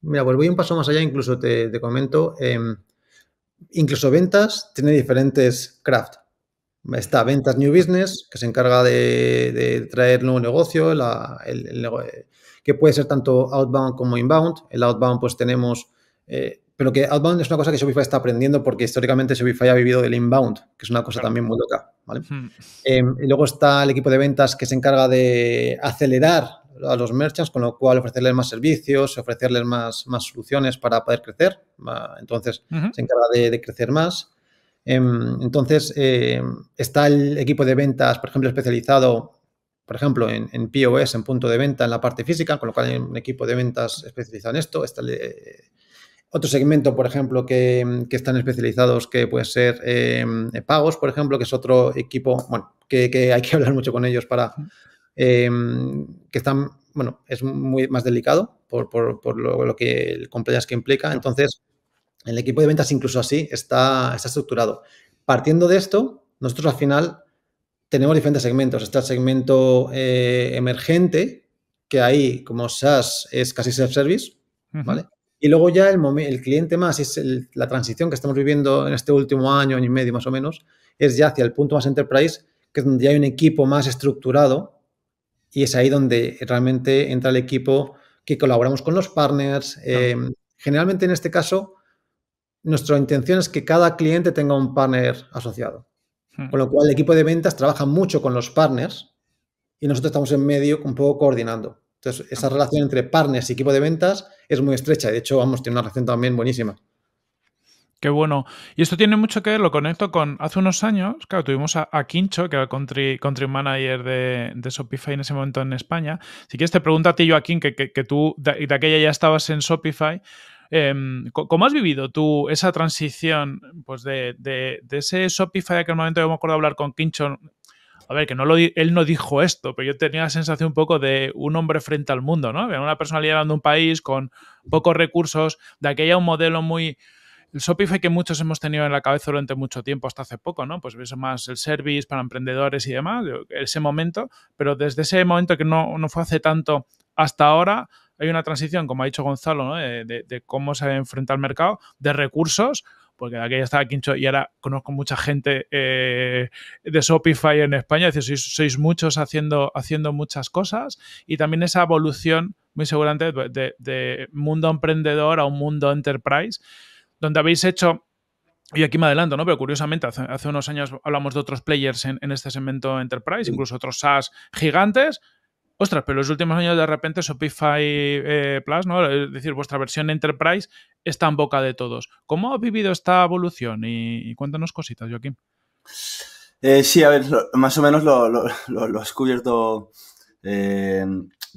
Mira, pues voy un paso más allá, incluso te, te comento. Em, incluso ventas tiene diferentes craft. Está ventas new business, que se encarga de, traer nuevo negocio, el, que puede ser tanto outbound como inbound. El outbound pues tenemos, eh, pero que outbound es una cosa que Shopify está aprendiendo porque históricamente Shopify ha vivido del inbound, que es una cosa también muy loca. Hmm. Em, y luego está el equipo de ventas que se encarga de acelerar a los merchants, con lo cual ofrecerles más servicios, ofrecerles más, más soluciones para poder crecer. Entonces, se encarga de, crecer más. Em, entonces, eh, está el equipo de ventas, por ejemplo, especializado, por ejemplo, en, POS, en punto de venta, en la parte física, con lo cual hay un equipo de ventas especializado en esto. Está eh, otro segmento, por ejemplo, que, están especializados, que puede ser eh, pagos, por ejemplo, que es otro equipo, bueno, que, hay que hablar mucho con ellos para, eh, que están, bueno, es muy más delicado por, por, lo, que el compliance que implica. Entonces, el equipo de ventas incluso así está, está estructurado. Partiendo de esto, nosotros al final tenemos diferentes segmentos. Está el segmento eh, emergente, que ahí como SaaS es casi self-service, ¿vale? Y luego ya el, el cliente más, es la transición que estamos viviendo en este último año, año y medio más o menos, es ya hacia el punto más enterprise, que es donde ya hay un equipo más estructurado y es ahí donde realmente entra el equipo que colaboramos con los partners. Ah. Eh, generalmente en este caso, nuestra intención es que cada cliente tenga un partner asociado. Hmm. Con lo cual el equipo de ventas trabaja mucho con los partners y nosotros estamos en medio un poco coordinando. Entonces, esa ah. relación entre partners y equipo de ventas es muy estrecha. De hecho, vamos, tiene una relación también buenísima. Qué bueno. Y esto tiene mucho que ver, lo conecto con hace unos años, claro, tuvimos a, Quincho, que era el country, manager de, Shopify en ese momento en España. Si quieres, te pregunto a ti, Joaquín, que, tú de, de, aquella ya estabas en Shopify. Em, ¿Cómo has vivido tú esa transición pues de, ese Shopify, que aquel momento que me acuerdo hablar con Quincho, a ver, que no lo, él no dijo esto, pero yo tenía la sensación un poco de un hombre frente al mundo, ¿no? una personalidad liderando un país con pocos recursos, de aquella un modelo muy el Shopify que muchos hemos tenido en la cabeza durante mucho tiempo, hasta hace poco, ¿no? Pues eso más el service para emprendedores y demás, ese momento, pero desde ese momento que no, no fue hace tanto hasta ahora, hay una transición, como ha dicho Gonzalo, ¿no? Eh, de, cómo se enfrenta al mercado, de recursos, porque aquí aquella estaba Quincho y ahora conozco mucha gente eh, de Shopify en España, es decir, sois, sois, muchos haciendo, haciendo muchas cosas y también esa evolución muy seguramente de, de mundo emprendedor a un mundo enterprise donde habéis hecho y aquí me adelanto, ¿no? Pero curiosamente, hace, unos años hablamos de otros players en, este segmento enterprise, incluso otros SaaS gigantes. Ostras, pero los últimos años de repente Shopify eh, Plus, ¿no? Es decir, vuestra versión enterprise está en boca de todos. ¿Cómo ha vivido esta evolución? Y, cuéntanos cositas, Joaquín. Eh, sí, a ver, más o menos lo, has cubierto eh,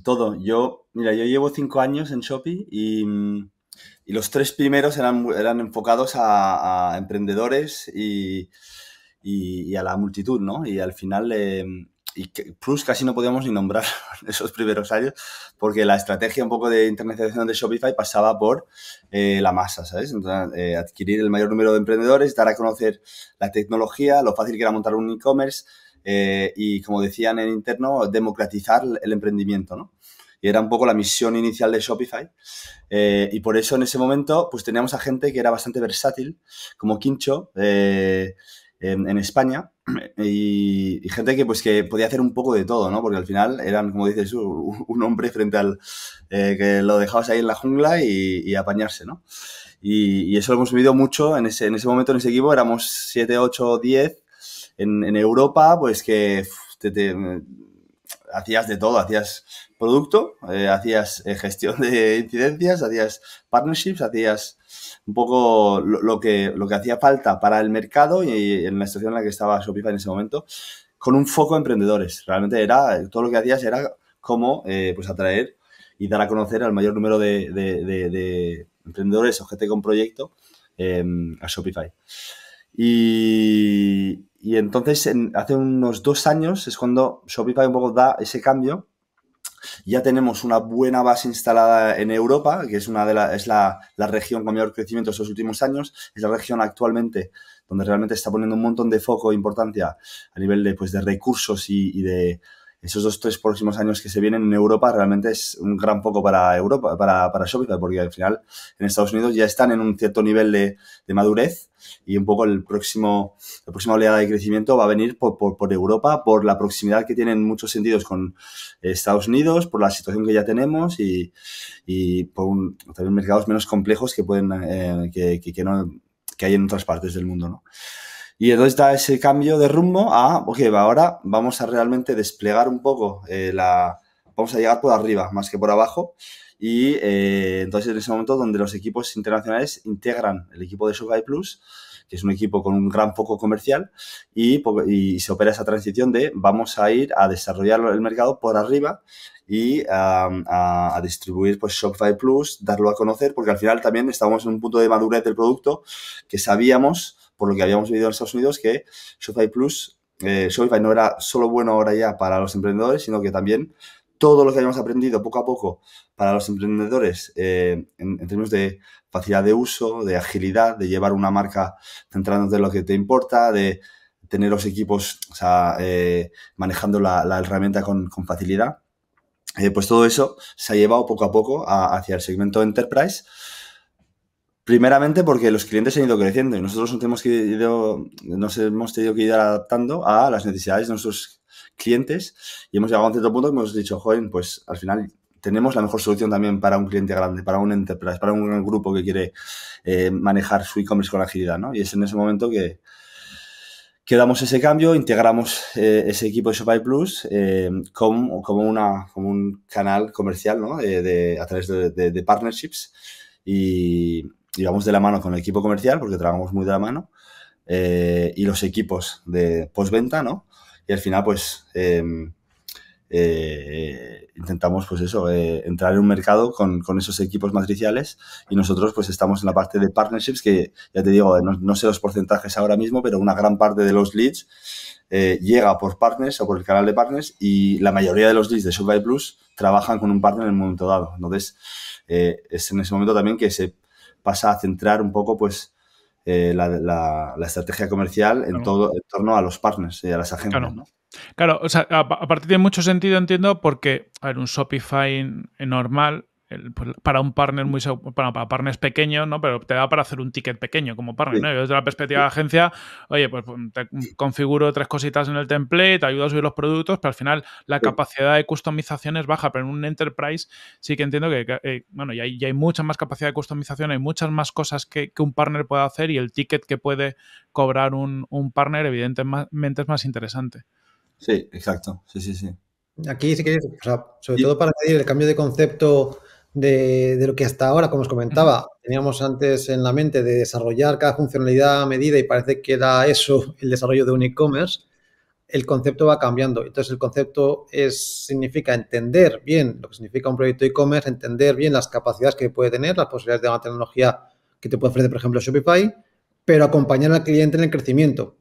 todo. Yo, mira, yo llevo cinco años en Shopify y mm, los tres primeros eran, eran enfocados a, emprendedores y, a la multitud, ¿no? Y al final, em, y Plus casi no podíamos ni nombrar esos primeros años, porque la estrategia un poco de internacionalización de Shopify pasaba por eh, la masa, ¿sabes? Eh, adquirir el mayor número de emprendedores, dar a conocer la tecnología, lo fácil que era montar un e-commerce. Eh, y como decían en interno, democratizar el emprendimiento, ¿no? y era un poco la misión inicial de Shopify. Eh, y por eso en ese momento pues teníamos a gente que era bastante versátil, como Quincho eh, en, en, España, y, y, gente que pues que podía hacer un poco de todo, ¿no? Porque al final eran, como dices, un, hombre frente al eh, que lo dejabas ahí en la jungla y, y apañarse, ¿no? Y, y, eso lo hemos vivido mucho en ese, en ese momento, en ese equipo, éramos 7, 8, 10. En, en Europa, pues que hacías de todo, hacías producto, eh, hacías eh, gestión de incidencias, hacías partnerships, hacías un poco lo, que, lo que hacía falta para el mercado y, en la situación en la que estaba Shopify en ese momento, con un foco a emprendedores. Realmente era, todo lo que hacías era cómo eh, pues atraer y dar a conocer al mayor número de, de emprendedores o gente con proyecto em, a Shopify. Y, y entonces, hace unos dos años es cuando Shopify un poco da ese cambio. Ya tenemos una buena base instalada en Europa, que es, una de la, es la, la región con mayor crecimiento estos últimos años. Es la región actualmente donde realmente está poniendo un montón de foco e importancia a nivel de, pues, de recursos y de esos dos, tres próximos años que se vienen en Europa realmente es un gran poco para Europa, para, para Shopify, porque al final en Estados Unidos ya están en un cierto nivel de, de madurez y un poco el próximo, la próxima oleada de crecimiento va a venir por, por, por, Europa, por la proximidad que tienen muchos sentidos con eh, Estados Unidos, por la situación que ya tenemos y, y por también mercados menos complejos que pueden, eh, que, que, que, no, que hay en otras partes del mundo, ¿no? Y entonces da ese cambio de rumbo a, ok, ahora vamos a realmente desplegar un poco eh, la... Vamos a llegar por arriba más que por abajo. Y eh, entonces en ese momento donde los equipos internacionales integran el equipo de Shopify Plus, que es un equipo con un gran foco comercial, y, pues, y se opera esa transición de vamos a ir a desarrollar el mercado por arriba y a, distribuir pues Shopify Plus, darlo a conocer, porque al final también estamos en un punto de madurez del producto que sabíamos por lo que habíamos vivido en Estados Unidos, que Shopify Plus, eh, Shopify no era solo bueno ahora ya para los emprendedores, sino que también todo lo que habíamos aprendido poco a poco para los emprendedores eh, en, términos de facilidad de uso, de agilidad, de llevar una marca centrándote en lo que te importa, de tener los equipos eh, manejando la, herramienta con, facilidad. pues todo eso se ha llevado poco a poco hacia el segmento enterprise Primeramente porque los clientes han ido creciendo y nosotros nos hemos, tenido que ir adaptando a las necesidades de nuestros clientes y hemos llegado a un cierto punto que hemos dicho, joven, pues al final tenemos la mejor solución también para un cliente grande, para un enterprise, para un grupo que quiere eh, manejar su e-commerce con agilidad, ¿no? Y es en ese momento que, que damos ese cambio, integramos eh, ese equipo de Shopify Plus eh, como, como, una, como un canal comercial, a través de, de partnerships y digamos, de la mano con el equipo comercial, porque trabajamos muy de la mano, eh, y los equipos de postventa, ¿no? Y al final, pues, eh, eh, intentamos, pues eso, eh, entrar en un mercado con, con, esos equipos matriciales y nosotros, pues, estamos en la parte de partnerships, que ya te digo, eh, no, sé los porcentajes ahora mismo, pero una gran parte de los leads eh, llega por partners o por el canal de partners y la mayoría de los leads de Shopify Plus trabajan con un partner en el momento dado. Entonces, es en ese momento también que se pasa a centrar un poco pues eh, la, estrategia comercial en, todo, en torno a los partners y a las agencias. Claro. ¿no? Claro, o sea, aparte tiene mucho sentido, entiendo, porque a ver, un Shopify normal pues, para un partner muy para, para partners pequeños, ¿no? Pero te da para hacer un ticket pequeño como partner, ¿no? desde la perspectiva de la agencia, oye, pues, pues te configuro tres cositas en el template, te ayudo a subir los productos, pero al final la capacidad de customización es baja, pero en un enterprise sí que entiendo que, eh, bueno, ya hay, mucha más capacidad de customización, hay muchas más cosas que, un partner pueda hacer y el ticket que puede cobrar un, partner evidentemente es más interesante. Sí, exacto, sí, sí, sí. Aquí sí que, sobre todo para pedir el cambio de concepto de, lo que hasta ahora, como os comentaba, teníamos antes en la mente de desarrollar cada funcionalidad a medida y parece que era eso el desarrollo de un e-commerce, el concepto va cambiando. Entonces, el concepto es, significa entender bien lo que significa un proyecto e-commerce, entender bien las capacidades que puede tener, las posibilidades de una tecnología que te puede ofrecer, por ejemplo, Shopify, pero acompañar al cliente en el crecimiento.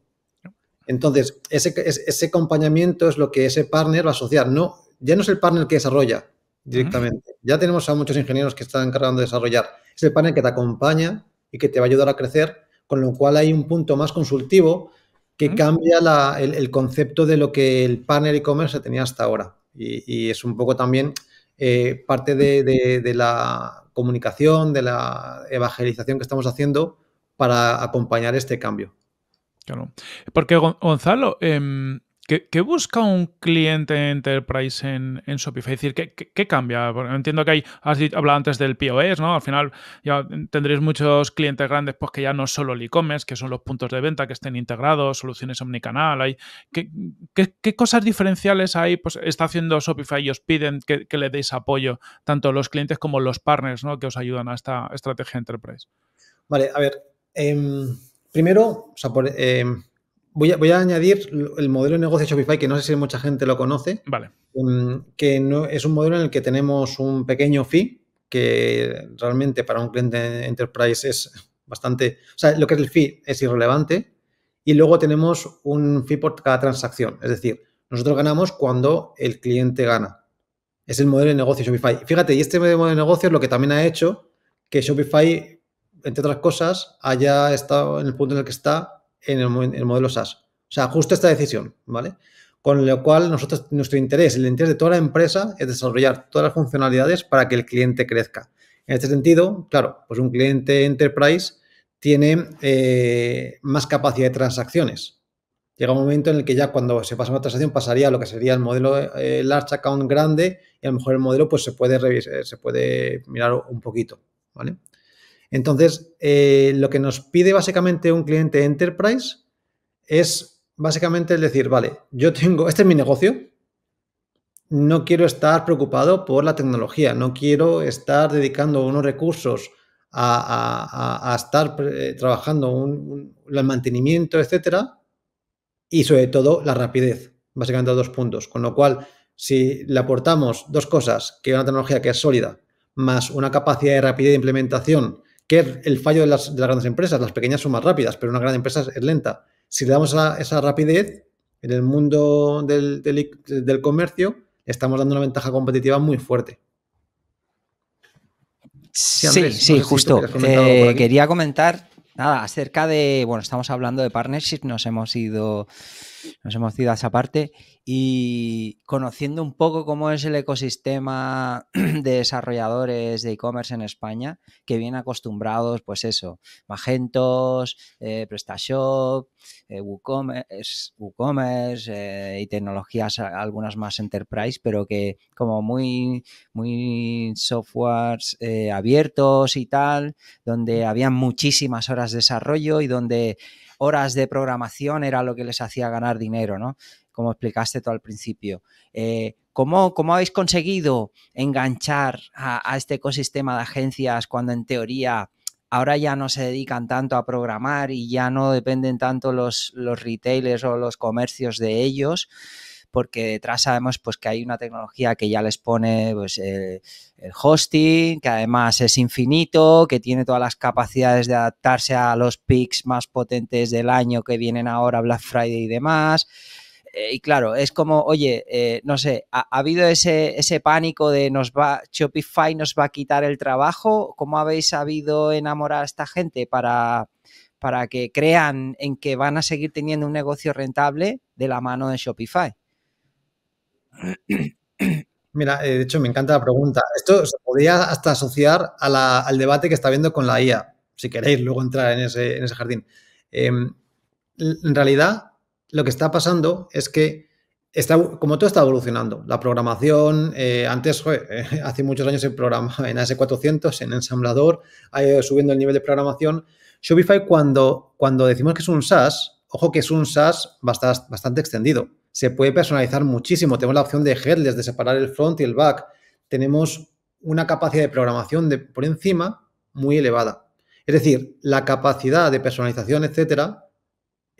Entonces, ese, ese acompañamiento es lo que ese partner va a asociar. No, ya no es el partner que desarrolla directamente ya tenemos a muchos ingenieros que están encargando de desarrollar. Es el panel que te acompaña y que te va a ayudar a crecer, con lo cual hay un punto más consultivo que cambia el, concepto de lo que el panel e-commerce tenía hasta ahora. Y, es un poco también eh, parte de, la comunicación, de la evangelización que estamos haciendo para acompañar este cambio. Claro. Porque Gonzalo, em, ¿Qué, busca un cliente enterprise en, Shopify? Es decir, ¿qué, cambia? entiendo que hay, has hablado antes del POS, ¿no? Al final ya tendréis muchos clientes grandes pues, que ya no solo el e-commerce, que son los puntos de venta que estén integrados, soluciones omnicanal. Hay, ¿qué, cosas diferenciales hay? Pues está haciendo Shopify y os piden que, le deis apoyo, tanto los clientes como los partners, ¿no? Que os ayudan a esta estrategia enterprise. Vale, a ver. Em, primero, o sea, por, em, Voy a, añadir el modelo de negocio Shopify, que no sé si mucha gente lo conoce. Vale. Em, que no, es un modelo en el que tenemos un pequeño fee, que realmente para un cliente enterprise es bastante. O sea, lo que es el fee es irrelevante. Y luego tenemos un fee por cada transacción. Es decir, nosotros ganamos cuando el cliente gana. Es el modelo de negocio de Shopify. Fíjate, y este modelo de negocio es lo que también ha hecho que Shopify, entre otras cosas, haya estado en el punto en el que está en el, modelo SaaS. O sea, justo esta decisión, ¿vale? Con lo cual, nosotros, nuestro interés, el interés de toda la empresa es desarrollar todas las funcionalidades para que el cliente crezca. En este sentido, claro, pues un cliente enterprise tiene eh, más capacidad de transacciones. Llega un momento en el que ya cuando se pasa una transacción pasaría a lo que sería el modelo eh, large account grande y a lo mejor el modelo pues se puede, revisar, se puede mirar un poquito, ¿vale? Entonces, eh, lo que nos pide básicamente un cliente enterprise es básicamente decir, vale, yo tengo, este es mi negocio, no quiero estar preocupado por la tecnología, no quiero estar dedicando unos recursos a, estar eh, trabajando un, el mantenimiento, etcétera, y sobre todo la rapidez, básicamente dos puntos. Con lo cual, si le aportamos dos cosas, que una tecnología que es sólida, más una capacidad de rapidez de implementación que es el fallo de las, grandes empresas. Las pequeñas son más rápidas, pero una gran empresa es lenta. Si le damos a esa rapidez en el mundo del, comercio, estamos dando una ventaja competitiva muy fuerte. Sí, sí, justo. Eh, quería comentar nada acerca de, bueno, estamos hablando de partnership nos hemos ido, nos hemos ido a esa parte y conociendo un poco cómo es el ecosistema de desarrolladores de e-commerce en España, que vienen acostumbrados, pues eso, Magentos, eh, PrestaShop, eh, WooCommerce, eh, y tecnologías algunas más enterprise, pero que como muy, muy softwares abiertos y tal, donde había muchísimas horas de desarrollo y donde horas de programación era lo que les hacía ganar dinero, ¿no? como explicaste tú al principio. Eh, ¿cómo, habéis conseguido enganchar a, este ecosistema de agencias cuando en teoría ahora ya no se dedican tanto a programar y ya no dependen tanto los, los retailers o los comercios de ellos? porque detrás sabemos pues que hay una tecnología que ya les pone pues, el, hosting, que además es infinito, que tiene todas las capacidades de adaptarse a los pics más potentes del año que vienen ahora, Black Friday y demás. Eh, y claro, es como, oye, eh, no sé, ha, habido ese, pánico de nos va, Shopify nos va a quitar el trabajo. ¿Cómo habéis sabido enamorar a esta gente para, para que crean en que van a seguir teniendo un negocio rentable de la mano de Shopify? Mira, eh, de hecho me encanta la pregunta. Esto se podría hasta asociar al debate que está habiendo con la IA, si queréis luego entrar en ese, en ese jardín. Em, en realidad, lo que está pasando es que como todo está evolucionando, la programación, eh, antes, hace muchos años se programaba en AS400, en ensamblador, ha subiendo el nivel de programación. Shopify, cuando, cuando decimos que es un SaaS, ojo que es un SaaS bastante, bastante extendido. Se puede personalizar muchísimo. Tenemos la opción de headless, de separar el front y el back. Tenemos una capacidad de programación por encima muy elevada. Es decir, la capacidad de personalización, etcétera,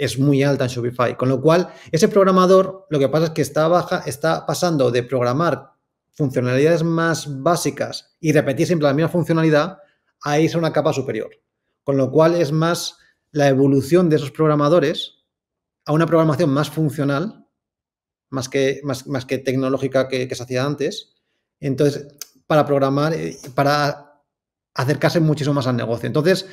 es muy alta en Shopify. Con lo cual, ese programador lo que pasa es que está, baja, está pasando de programar funcionalidades más básicas y repetir siempre la misma funcionalidad a irse a una capa superior. Con lo cual es más la evolución de esos programadores a una programación más funcional, más que, más, que tecnológica que, que se hacía antes. Entonces, para programar, eh, para acercarse muchísimo más al negocio. Entonces,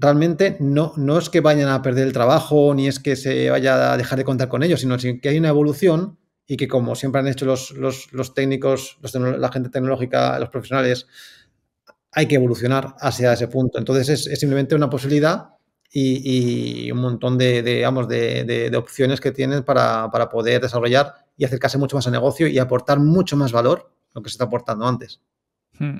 realmente no, no es que vayan a perder el trabajo ni es que se vaya a dejar de contar con ellos, sino que hay una evolución y que como siempre han hecho los, técnicos, la gente tecnológica, los profesionales, hay que evolucionar hacia ese punto. Entonces es, simplemente una posibilidad y, un montón de, de, opciones que tienen para, para poder desarrollar y acercarse mucho más al negocio y aportar mucho más valor lo que se está aportando antes. Mm.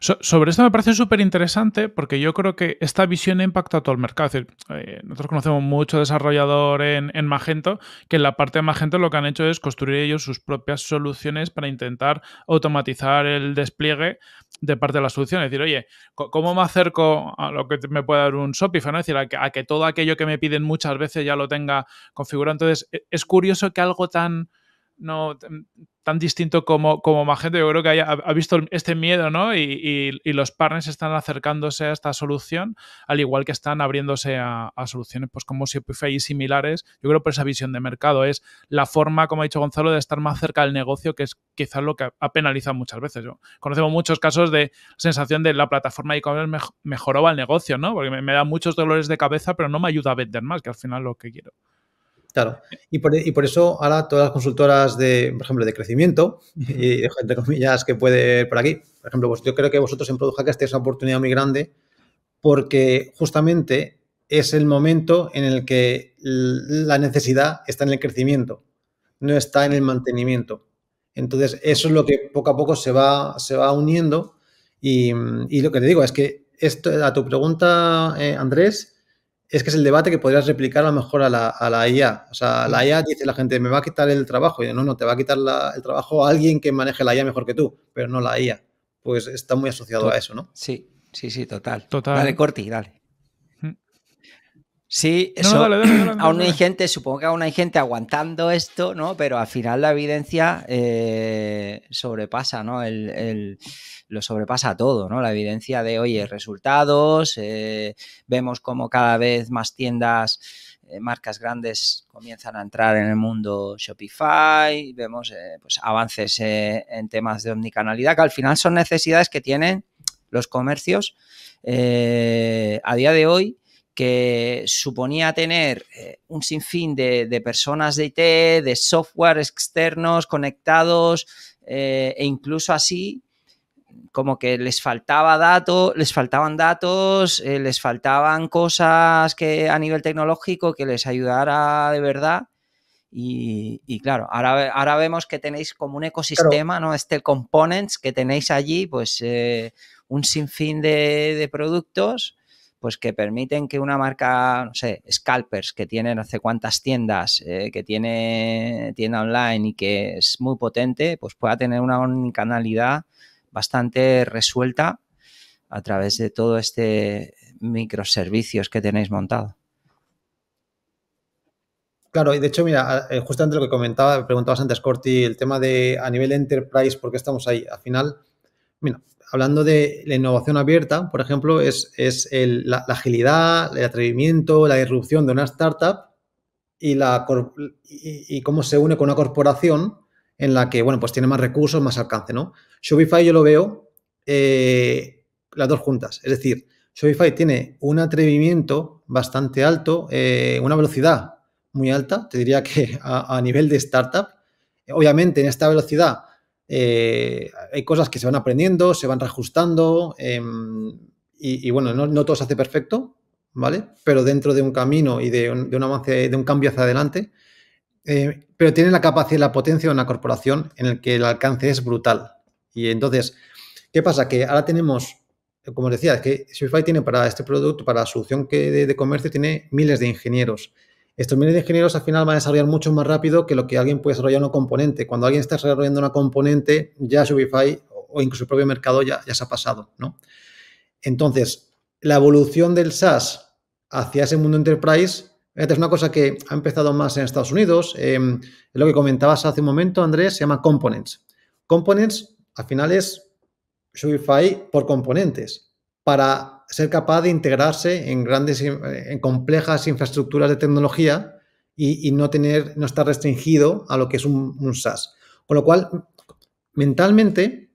sobre esto me parece súper interesante porque yo creo que esta visión impacta a todo el mercado. decir, eh, nosotros conocemos mucho desarrollador en, Magento que en la parte de Magento lo que han hecho es construir ellos sus propias soluciones para intentar automatizar el despliegue de parte de las soluciones Es decir, oye, ¿cómo me acerco a lo que me puede dar un Shopify? Es decir, a que, a que todo aquello que me piden muchas veces ya lo tenga configurado. Entonces, e-, es curioso que algo tan no tan distinto como, como Magento, yo creo que haya, ha visto este miedo, ¿no? Y, y, los partners están acercándose a esta solución, al igual que están abriéndose a, soluciones pues como Shopify y similares. Yo creo por esa visión de mercado es la forma, como ha dicho Gonzalo, de estar más cerca del negocio, que es quizás lo que ha penalizado muchas veces. Yo conocemos muchos casos de sensación de la plataforma de e-commerce mejoró al negocio, ¿no? Porque me, me da muchos dolores de cabeza, pero no me ayuda a vender más, que al final lo que quiero. Claro. Y por, y por, eso ahora todas las consultoras de, por ejemplo, de crecimiento, y entre comillas que puede por aquí, por ejemplo, pues yo creo que vosotros en Product Hackers tenéis una oportunidad muy grande porque justamente es el momento en el que la necesidad está en el crecimiento, no está en el mantenimiento. Entonces, eso es lo que poco a poco se va, se va uniendo y, lo que te digo es que esto, a tu pregunta, eh, Andrés, es que es el debate que podrías replicar a lo mejor a la, a IA. O sea, la mm. IA dice la gente, me va a quitar el trabajo. Y no, no, te va a quitar el trabajo a alguien que maneje la IA mejor que tú, pero no la IA. Pues está muy asociado a eso, ¿no? Sí, sí, sí, total. total. Dale, Corti, dale. Mm. Sí, eso. No, aún hay gente, supongo que aún hay gente aguantando esto, ¿no? Pero al final la evidencia eh, sobrepasa, ¿no? el lo sobrepasa todo, ¿no? La evidencia de, hoy es resultados, eh, vemos como cada vez más tiendas, eh, marcas grandes comienzan a entrar en el mundo Shopify, vemos eh, pues, avances en temas de omnicanalidad, que al final son necesidades que tienen los comercios a día de hoy que suponía tener un sinfín de, de personas de IT, de software externos conectados e incluso así como que les faltaba datos, les faltaban datos, eh, les faltaban cosas que a nivel tecnológico que les ayudara de verdad. Y, claro, ahora, ahora, vemos que tenéis como un ecosistema, ¿no? Este components que tenéis allí, pues eh, un sinfín de, productos pues que permiten que una marca, no sé, Scalpers, que tiene no sé cuántas tiendas, eh, que tiene tienda online y que es muy potente, pues pueda tener una canalidad, bastante resuelta a través de todo este microservicios que tenéis montado. Claro, y de hecho, mira, eh, justamente lo que comentaba, preguntabas antes, Corti, el tema de a nivel enterprise, ¿por qué estamos ahí? Al final, mira, hablando de la innovación abierta, por ejemplo, es, la, agilidad, el atrevimiento, la irrupción de una startup y, la, y cómo se une con una corporación en la que, bueno, pues tiene más recursos, más alcance, ¿no? Shopify yo lo veo eh, las dos juntas, es decir, Shopify tiene un atrevimiento bastante alto, eh, una velocidad muy alta, te diría que a, nivel de startup. Obviamente en esta velocidad eh, hay cosas que se van aprendiendo, se van reajustando em, y, bueno, no, todo se hace perfecto, ¿vale? Pero dentro de un camino y avance, de un cambio hacia adelante, eh, pero tiene la capacidad, y la potencia de una corporación en el que el alcance es brutal. Y entonces, ¿qué pasa? Que ahora tenemos, eh, como os decía, que Shopify tiene para este producto, para la solución que de, comercio, tiene miles de ingenieros estos miles de ingenieros al final van a desarrollar mucho más rápido que lo que alguien puede desarrollar un componente. Cuando alguien está desarrollando una componente, ya Shopify o incluso el propio mercado ya, ya se ha pasado, Entonces, la evolución del SaaS hacia ese mundo enterprise es una cosa que ha empezado más en Estados Unidos. Em, lo que comentabas hace un momento, Andrés, se llama components. Components, al final, es Shopify por componentes para ser capaz de integrarse en grandes, eh, en complejas infraestructuras de tecnología y, no tener, no estar restringido a lo que es un, SaaS. Con lo cual, mentalmente,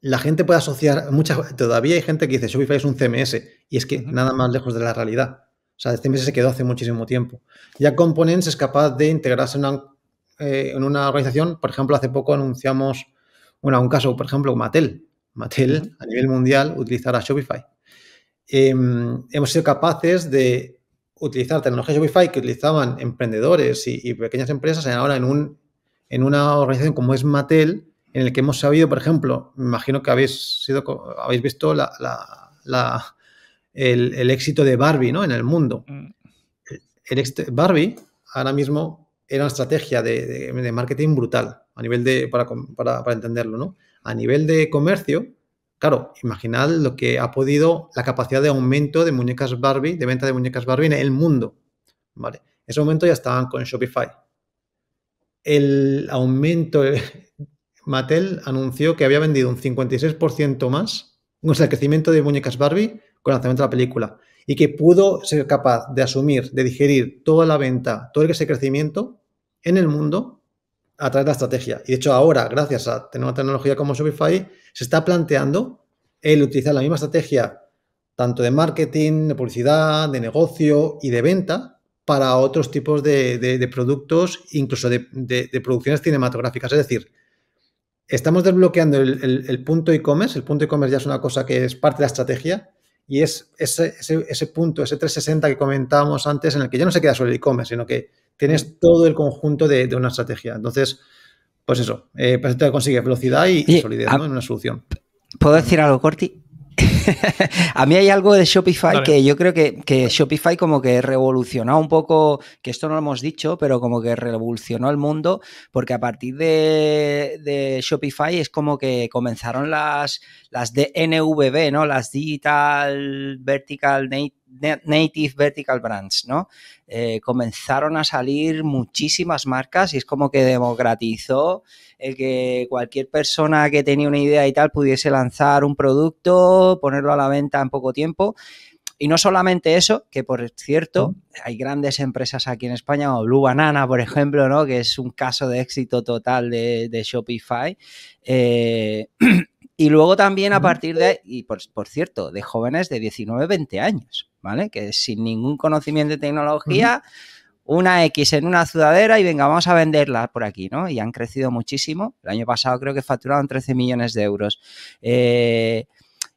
la gente puede asociar, muchas, todavía hay gente que dice Shopify es un CMS y es que nada más lejos de la realidad. O sea, este mes se quedó hace muchísimo tiempo. Ya Components es capaz de integrarse eh, en una, organización. Por ejemplo, hace poco anunciamos, bueno, un caso, por ejemplo, Mattel. Mattel, a nivel mundial, utilizará Shopify. Em, hemos sido capaces de utilizar tecnología Shopify que utilizaban emprendedores y, pequeñas empresas ahora en, un, una organización como es Mattel, en el que hemos sabido, por ejemplo, me imagino que habéis, habéis visto la, la, la el, éxito de Barbie ¿no? en el mundo. Mm. El, Barbie ahora mismo era una estrategia de, marketing brutal a nivel de, para, entenderlo, ¿no? A nivel de comercio, claro, imaginad lo que ha podido la capacidad de aumento de muñecas Barbie, de venta de muñecas Barbie en el mundo, ¿vale? En ese momento ya estaban con Shopify. El aumento, eh, Mattel anunció que había vendido un 56% más, o sea, el crecimiento de muñecas Barbie con el lanzamiento de la película y que pudo ser capaz de asumir, de digerir toda la venta, todo ese crecimiento en el mundo a través de la estrategia. Y de hecho ahora, gracias a tener una tecnología como Shopify, se está planteando el utilizar la misma estrategia tanto de marketing, de publicidad, de negocio y de venta para otros tipos de, productos, incluso de, producciones cinematográficas. Es decir, estamos desbloqueando el, el punto e-commerce. El punto e-commerce ya es una cosa que es parte de la estrategia y es ese, ese, punto, ese 360 que comentábamos antes, en el que ya no se queda solo el e-commerce, sino que tienes mm. todo el conjunto de, una estrategia. Entonces, pues eso, eh, pues te consigue velocidad y, solidez en una solución. ¿Puedo decir algo, Corti? a mí hay algo de Shopify que yo creo que, Shopify como que revolucionó un poco, que esto no lo hemos dicho, pero como que revolucionó el mundo, porque a partir de, Shopify es como que comenzaron las, las DNVB, ¿no? Las Digital Vertical Native Native Vertical Brands, ¿no? Eh, comenzaron a salir muchísimas marcas y es como que democratizó el que cualquier persona que tenía una idea y tal pudiese lanzar un producto, ponerlo a la venta en poco tiempo. Y no solamente eso, que por cierto, hay grandes empresas aquí en España, como Blue Banana, por ejemplo, ¿no? que es un caso de éxito total de, Shopify, eh, Y luego también a partir de, y por, cierto, de jóvenes de 19, 20 años, ¿vale? Que sin ningún conocimiento de tecnología, una X en una sudadera y venga, vamos a venderla por aquí, ¿no? Y han crecido muchísimo. El año pasado creo que facturaron 13 millones de euros. Eh,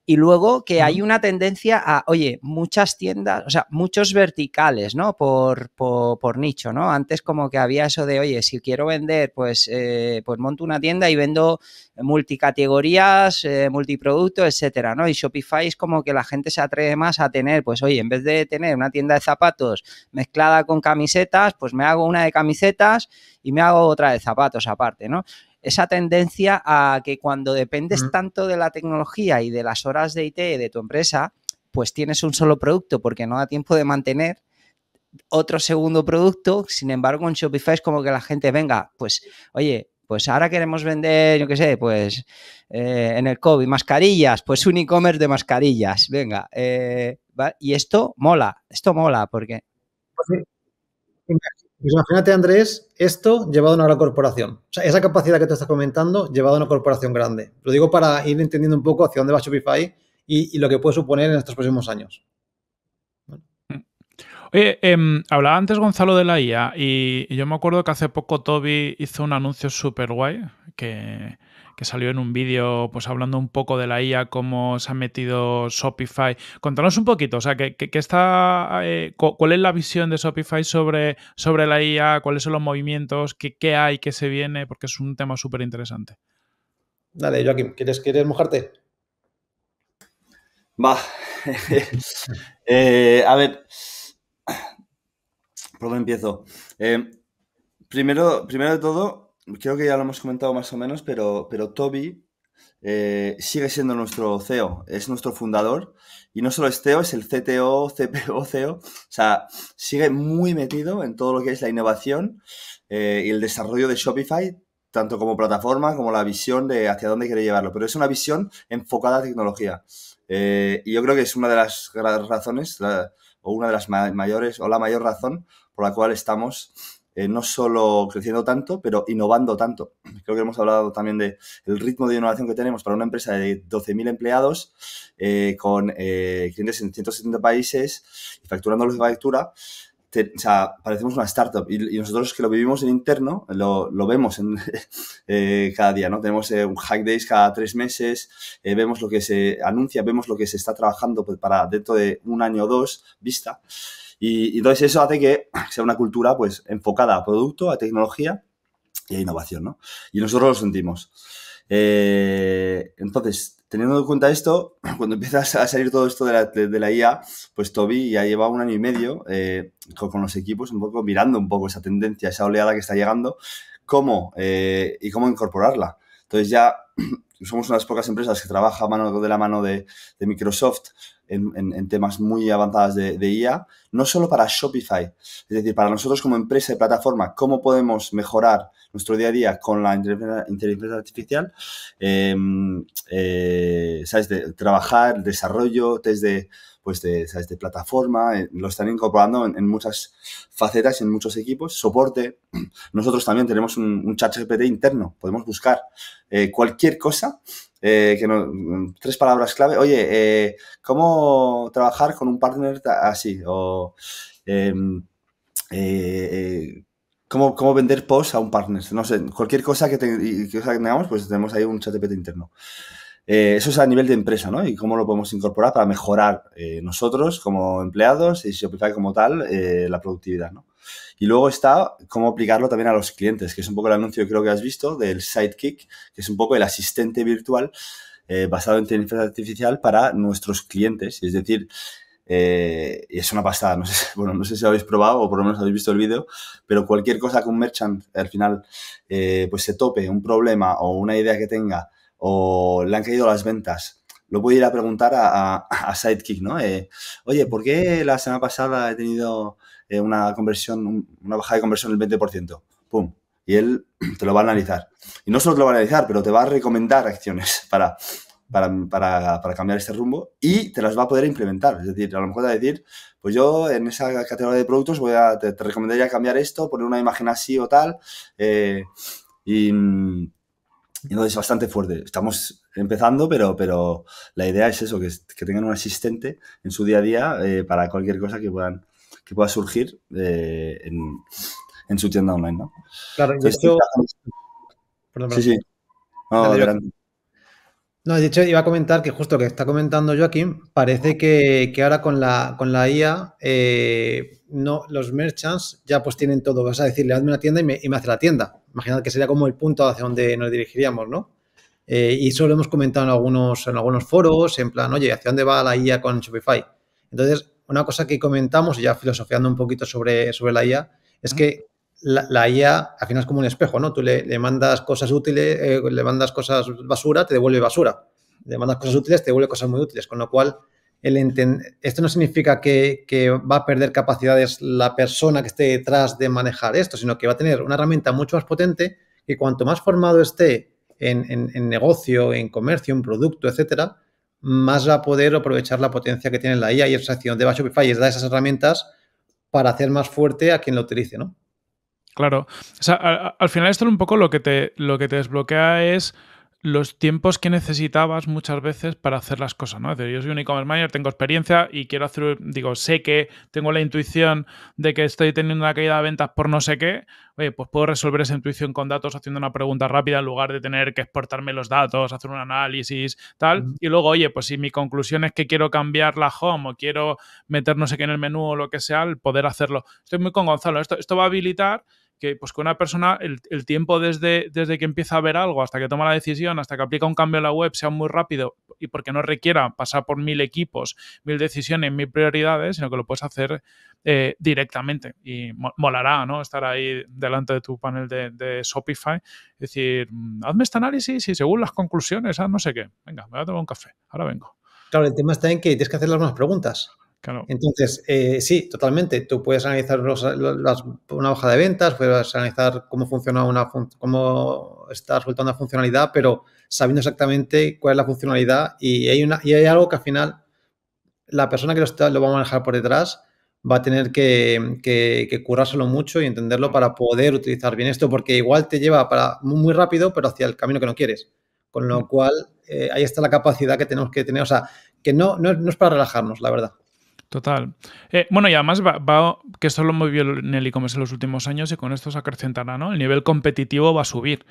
y luego que hay una tendencia a, oye, muchas tiendas, o sea, muchos verticales, ¿no? Por, por, nicho, ¿no? Antes como que había eso de, oye, si quiero vender, pues, eh, pues monto una tienda y vendo multicategorías, eh, multiproductos, etcétera, ¿no? Y Shopify es como que la gente se atreve más a tener, pues, oye, en vez de tener una tienda de zapatos mezclada con camisetas, pues me hago una de camisetas y me hago otra de zapatos aparte, ¿no? esa tendencia a que cuando dependes tanto de la tecnología y de las horas de IT de tu empresa, pues tienes un solo producto porque no da tiempo de mantener otro segundo producto, sin embargo en Shopify es como que la gente venga, pues oye, pues ahora queremos vender, yo qué sé, pues eh, en el COVID, mascarillas, pues un e-commerce de mascarillas, venga. Eh, y esto mola, esto mola porque... Pues sí. Pues imagínate, Andrés, esto llevado a una gran corporación. O sea, esa capacidad que te estás comentando llevado a una corporación grande. Lo digo para ir entendiendo un poco hacia dónde va Shopify y, lo que puede suponer en estos próximos años. Mm. Oye, em, hablaba antes Gonzalo de la IA y, y, yo me acuerdo que hace poco Toby hizo un anuncio súper guay que, que salió en un vídeo pues hablando un poco de la IA, cómo se ha metido Shopify. Contanos un poquito, o sea, está, eh, ¿cuál es la visión de Shopify sobre, sobre la IA? ¿Cuáles son los movimientos? ¿Qué, hay? ¿Qué se viene? Porque es un tema súper interesante. Dale, Joaquín, ¿quieres, mojarte? Va. Eh, a ver, ¿por dónde empiezo? Eh, primero, primero de todo, creo que ya lo hemos comentado más o menos, pero, pero Toby eh, sigue siendo nuestro CEO, es nuestro fundador y no solo es CEO, es el CTO, CPO, CEO, o sea, sigue muy metido en todo lo que es la innovación eh, y el desarrollo de Shopify, tanto como plataforma como la visión de hacia dónde quiere llevarlo, pero es una visión enfocada a tecnología. Eh, y yo creo que es una de las grandes razones, o una de las mayores, o la mayor razón por la cual estamos eh, no solo creciendo tanto, pero innovando tanto. Creo que hemos hablado también del el ritmo de innovación que tenemos para una empresa de 12.000 empleados, eh, con eh, clientes en 170 países y facturando luz de factura. o sea, parecemos una startup y, nosotros que lo vivimos en interno lo, vemos cada día, ¿no? Tenemos un hack days cada tres meses, vemos lo que se anuncia, vemos lo que se está trabajando pues, para dentro de un año o dos vista y, entonces eso hace que sea una cultura pues enfocada a producto, a tecnología y a innovación, ¿no? Y nosotros lo sentimos. Eh, entonces, teniendo en cuenta esto, cuando empiezas a salir todo esto de la, de, la IA, pues Toby ya lleva un año y medio eh, con, los equipos un poco mirando un poco esa tendencia, esa oleada que está llegando, cómo eh, y cómo incorporarla. Entonces ya somos unas pocas empresas que trabaja mano, de la mano de, de Microsoft en, temas muy avanzados de, IA, no solo para Shopify, es decir, para nosotros como empresa de plataforma, cómo podemos mejorar nuestro día a día con la inteligencia artificial, em, eh, ¿sabes? De trabajar, desarrollo, test de, pues plataforma, eh, lo están incorporando en, muchas facetas, en muchos equipos, soporte. Nosotros también tenemos un, un chat GPT interno, podemos buscar eh, cualquier cosa eh, que no, mm, tres palabras clave. Oye, eh, ¿cómo trabajar con un partner así? O em, eh, ¿cómo, vender post a un partner. No sé, cualquier cosa que, tengamos, pues tenemos ahí un chat de interno. eso es a nivel de empresa, ¿no? Y cómo lo podemos incorporar para mejorar nosotros como empleados y si Shopify como tal la productividad, ¿no? Y luego está cómo aplicarlo también a los clientes, que es un poco el anuncio que creo que has visto del Sidekick, que es un poco el asistente virtual eh, basado en inteligencia artificial para nuestros clientes. Es decir, eh, es una pasada. No sé, bueno, no sé si lo habéis probado o por lo menos habéis visto el vídeo, pero cualquier cosa que un merchant eh, al final eh, pues se tope un problema o una idea que tenga o le han caído las ventas lo voy a ir a preguntar a, Sidekick, ¿no? Eh, oye, ¿por qué la semana pasada he tenido eh, una conversión, una bajada de conversión del 20%? ¡Pum! Y él te lo va a analizar. Y no solo te lo va a analizar, pero te va a recomendar acciones para, para, cambiar este rumbo y te las va a poder implementar. Es decir, a lo mejor te va a decir, pues yo en esa categoría de productos voy te, recomendaría cambiar esto, poner una imagen así o tal. Eh, y mm, entonces es bastante fuerte. Estamos empezando, pero, pero la idea es eso, que, que tengan un asistente en su día a día eh, para cualquier cosa que, puedan, que pueda surgir eh, en, su tienda online, Claro, Sí, sí. No, no, de hecho iba a comentar que justo que está comentando Joaquín, parece que, ahora con la, con la IA eh, no, los merchants ya pues tienen todo. Vas a decirle, hazme una tienda y me, y hace la tienda. Imaginad que sería como el punto hacia donde nos dirigiríamos, ¿no? Eh, y eso lo hemos comentado en algunos, en algunos foros, en plan, oye, ¿hacia dónde va la IA con Shopify? Entonces, una cosa que comentamos, ya filosofiando un poquito sobre, sobre la IA, es que la, IA al final es como un espejo, ¿no? Tú le, mandas cosas útiles, eh, le mandas cosas basura, te devuelve basura. Le mandas cosas útiles, te devuelve cosas muy útiles. Con lo cual, el esto no significa que, va a perder capacidades la persona que esté detrás de manejar esto, sino que va a tener una herramienta mucho más potente que cuanto más formado esté en, negocio, en comercio, en producto, etcétera, más va a poder aprovechar la potencia que tiene la IA y esa acción de Shopify es da esas herramientas para hacer más fuerte a quien lo utilice, ¿no? Claro. O sea, al, final esto es un poco lo que te, lo que te desbloquea es los tiempos que necesitabas muchas veces para hacer las cosas, ¿no? Es decir, yo soy un e-commerce manager, tengo experiencia y quiero hacer, digo, sé que tengo la intuición de que estoy teniendo una caída de ventas por no sé qué, oye, pues puedo resolver esa intuición con datos haciendo una pregunta rápida en lugar de tener que exportarme los datos, hacer un análisis, tal, y luego, oye, pues si mi conclusión es que quiero cambiar la home o quiero meter no sé qué en el menú o lo que sea, poder hacerlo. Estoy muy con Gonzalo, esto, esto va a habilitar que, pues, que una persona, el, el, tiempo desde, desde que empieza a ver algo hasta que toma la decisión, hasta que aplica un cambio en la web, sea muy rápido y porque no requiera pasar por mil equipos, mil decisiones, mil prioridades, sino que lo puedes hacer eh, directamente. Y molará, ¿no? Estar ahí delante de tu panel de, de Shopify, decir, mm, hazme este análisis y según las conclusiones, haz no sé qué. Venga, me voy a tomar un café, ahora vengo. Claro, el tema está en que tienes que hacer las mismas preguntas. Entonces, eh, sí, totalmente. Tú puedes analizar una hoja de ventas, puedes analizar cómo funciona una cómo está soltando una funcionalidad, pero sabiendo exactamente cuál es la funcionalidad y hay, una, y hay algo que al final la persona que lo, va a manejar por detrás va a tener que, que, currárselo mucho y entenderlo para poder utilizar bien esto, porque igual te lleva para muy rápido, pero hacia el camino que no quieres. Con lo mm. cual, eh, ahí está la capacidad que tenemos que tener. O sea, que no, no es para relajarnos, la verdad. Total. Eh, bueno, y además va, que esto lo movió el e-commerce en los últimos años y con esto se acrecentará, ¿no? El nivel competitivo va a subir.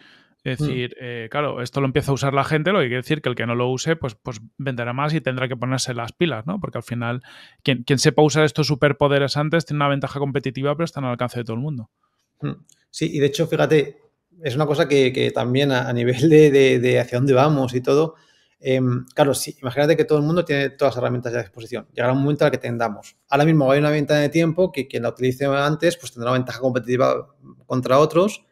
Es mm. decir, eh, claro, esto lo empieza a usar la gente, lo que quiere decir que el que no lo use, pues, pues venderá más y tendrá que ponerse las pilas, ¿no? Porque al final, quien, sepa usar estos superpoderes antes tiene una ventaja competitiva, pero está al alcance de todo el mundo. Mm. Sí, y de hecho, fíjate, es una cosa que, también a, nivel de, de, de, hacia dónde vamos y todo, Carlos, em, claro, sí, imagínate que todo el mundo tiene todas las herramientas a disposición. Llegará un momento en el que tendamos. Ahora mismo hay una ventana de tiempo que quien la utilice antes pues tendrá una ventaja competitiva contra otros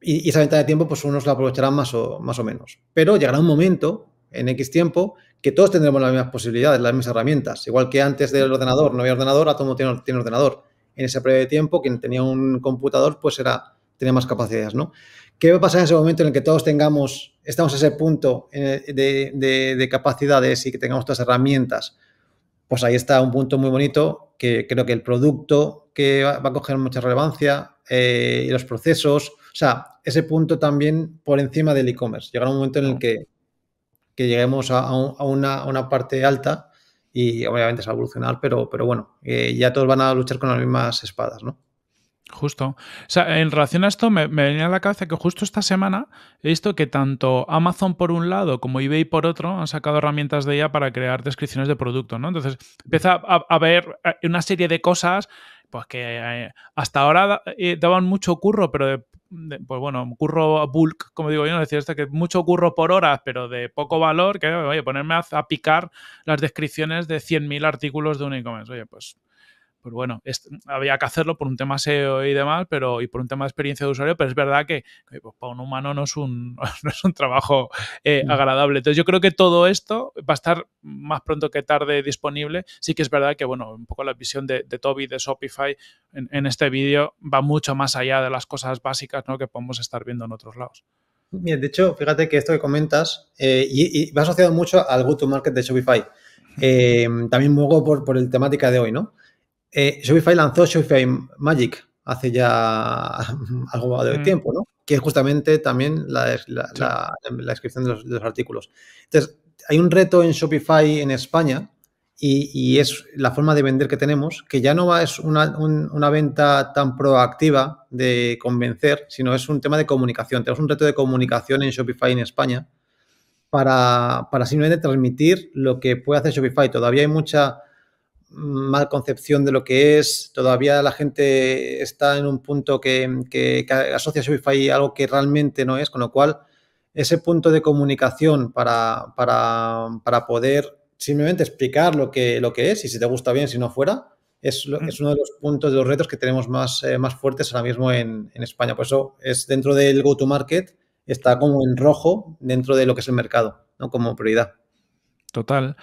y, esa ventana de tiempo pues unos la aprovecharán más o, más o menos. Pero llegará un momento en X tiempo que todos tendremos las mismas posibilidades, las mismas herramientas. Igual que antes del ordenador no había ordenador, ahora todo el mundo tiene, ordenador. En ese periodo de tiempo quien tenía un computador pues era, tenía más capacidades, ¿no? ¿Qué va a pasar en ese momento en el que todos tengamos, estamos a ese punto de, capacidades y que tengamos estas herramientas? Pues ahí está un punto muy bonito que creo que el producto que va a coger mucha relevancia eh, y los procesos, o sea, ese punto también por encima del e-commerce. Llegará un momento en el que, lleguemos a, una, parte alta y obviamente es evolucionar, pero, pero bueno, eh, ya todos van a luchar con las mismas espadas, ¿no? Justo. O sea, en relación a esto, me, me, venía a la cabeza que justo esta semana he visto que tanto Amazon por un lado como eBay por otro han sacado herramientas de ella para crear descripciones de producto, ¿no? Entonces empieza a, haber ver eh, una serie de cosas pues que eh, hasta ahora eh, daban mucho curro, pero de, pues bueno, curro bulk, como digo yo, no decía esto, que mucho curro por horas, pero de poco valor, que oye, ponerme a, picar las descripciones de 100.000 artículos de un e-commerce, oye, pues pues bueno, había que hacerlo por un tema SEO y demás, pero y por un tema de experiencia de usuario, pero es verdad que pues, para un humano no es un, es un trabajo eh, mm. agradable. Entonces yo creo que todo esto va a estar más pronto que tarde disponible. Sí que es verdad que, bueno, un poco la visión de, Toby, de Shopify en, este vídeo va mucho más allá de las cosas básicas ¿no? que podemos estar viendo en otros lados. Bien, de hecho, fíjate que esto que comentas eh, y, va asociado mucho al go-to-market de Shopify. Eh, también un por, por el temática de hoy, ¿no? Eh, Shopify lanzó Shopify Magic hace ya algo de mm. tiempo, ¿no? Que es justamente también la, descripción de los, artículos. Entonces, hay un reto en Shopify en España y, es la forma de vender que tenemos, que ya no es una, una, venta tan proactiva de convencer, sino es un tema de comunicación. Tenemos un reto de comunicación en Shopify en España para, para simplemente transmitir lo que puede hacer Shopify. Todavía hay mucha mal concepción de lo que es, todavía la gente está en un punto que, asocia a Shopify algo que realmente no es, con lo cual ese punto de comunicación para, para, poder simplemente explicar lo que, lo que es y si te gusta bien, si no fuera, es, mm. es uno de los puntos, de los retos que tenemos más, eh, más fuertes ahora mismo en, España. Por eso es dentro del go-to-market, está como en rojo dentro de lo que es el mercado, ¿no? como prioridad. Total.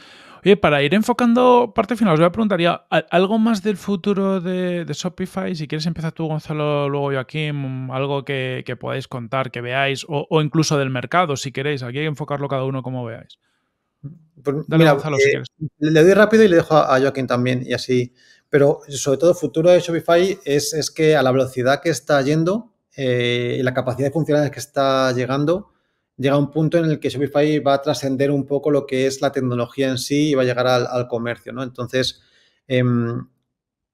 Oye, para ir enfocando parte final, os voy a preguntar algo más del futuro de, Shopify. Si quieres, empezar tú, Gonzalo, luego Joaquín, Algo que, podáis contar, que veáis, o, incluso del mercado, si queréis. Aquí hay que enfocarlo cada uno como veáis. Pues Gonzalo, si eh, quieres. Le doy rápido y le dejo a, Joaquín también, y así. Pero sobre todo, el futuro de Shopify es, que a la velocidad que está yendo eh, y la capacidad de funcionar que está llegando llega un punto en el que Shopify va a trascender un poco lo que es la tecnología en sí y va a llegar al, comercio, ¿no? Entonces, em,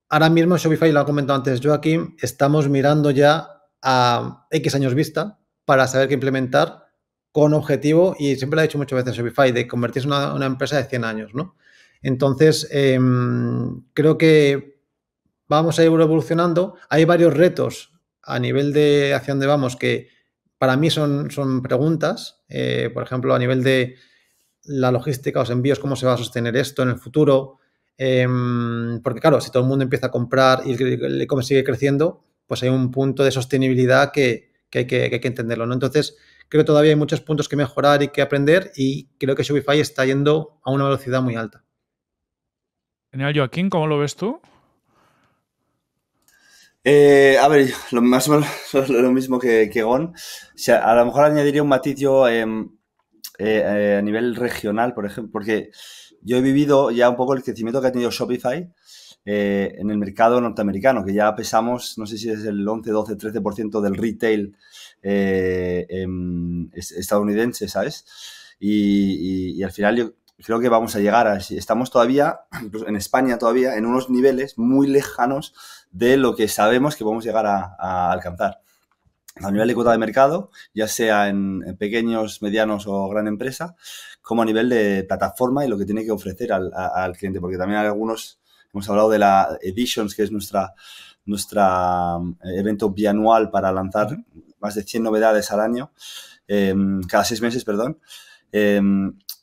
ahora mismo Shopify, lo ha comentado antes Joaquín, estamos mirando ya a X años vista para saber qué implementar con objetivo, y siempre lo ha dicho muchas veces Shopify, de convertirse en una, empresa de 100 años, ¿no? Entonces, em, creo que vamos a ir evolucionando. Hay varios retos a nivel de acción de vamos que para mí son, son preguntas, eh, por ejemplo, a nivel de la logística, los envíos, cómo se va a sostener esto en el futuro. Em, porque claro, si todo el mundo empieza a comprar y el e-commerce sigue creciendo, pues hay un punto de sostenibilidad que, que, hay, que, que, entenderlo. ¿no? Entonces, creo que todavía hay muchos puntos que mejorar y que aprender y creo que Shopify está yendo a una velocidad muy alta. Genial, Joaquín, ¿cómo lo ves tú? Eh, a ver, lo, más o menos lo mismo que, Gon. a lo mejor añadiría un matizio em, eh, eh, a nivel regional, por ejemplo, porque yo he vivido ya un poco el crecimiento que ha tenido Shopify en el mercado norteamericano, que ya pesamos, no sé si es el 11, 12, 13% del retail em, estadounidense, ¿sabes? Y, al final yo creo que vamos a llegar a, estamos todavía, incluso en España todavía, en unos niveles muy lejanos de lo que sabemos que podemos llegar a, alcanzar. A nivel de cuota de mercado, ya sea en, pequeños, medianos o gran empresa, como a nivel de plataforma y lo que tiene que ofrecer al, cliente, porque también hay algunos, hemos hablado de la Editions, que es nuestra nuestra eh, evento bianual para lanzar más de 100 novedades al año, eh, cada seis meses, perdón. Eh,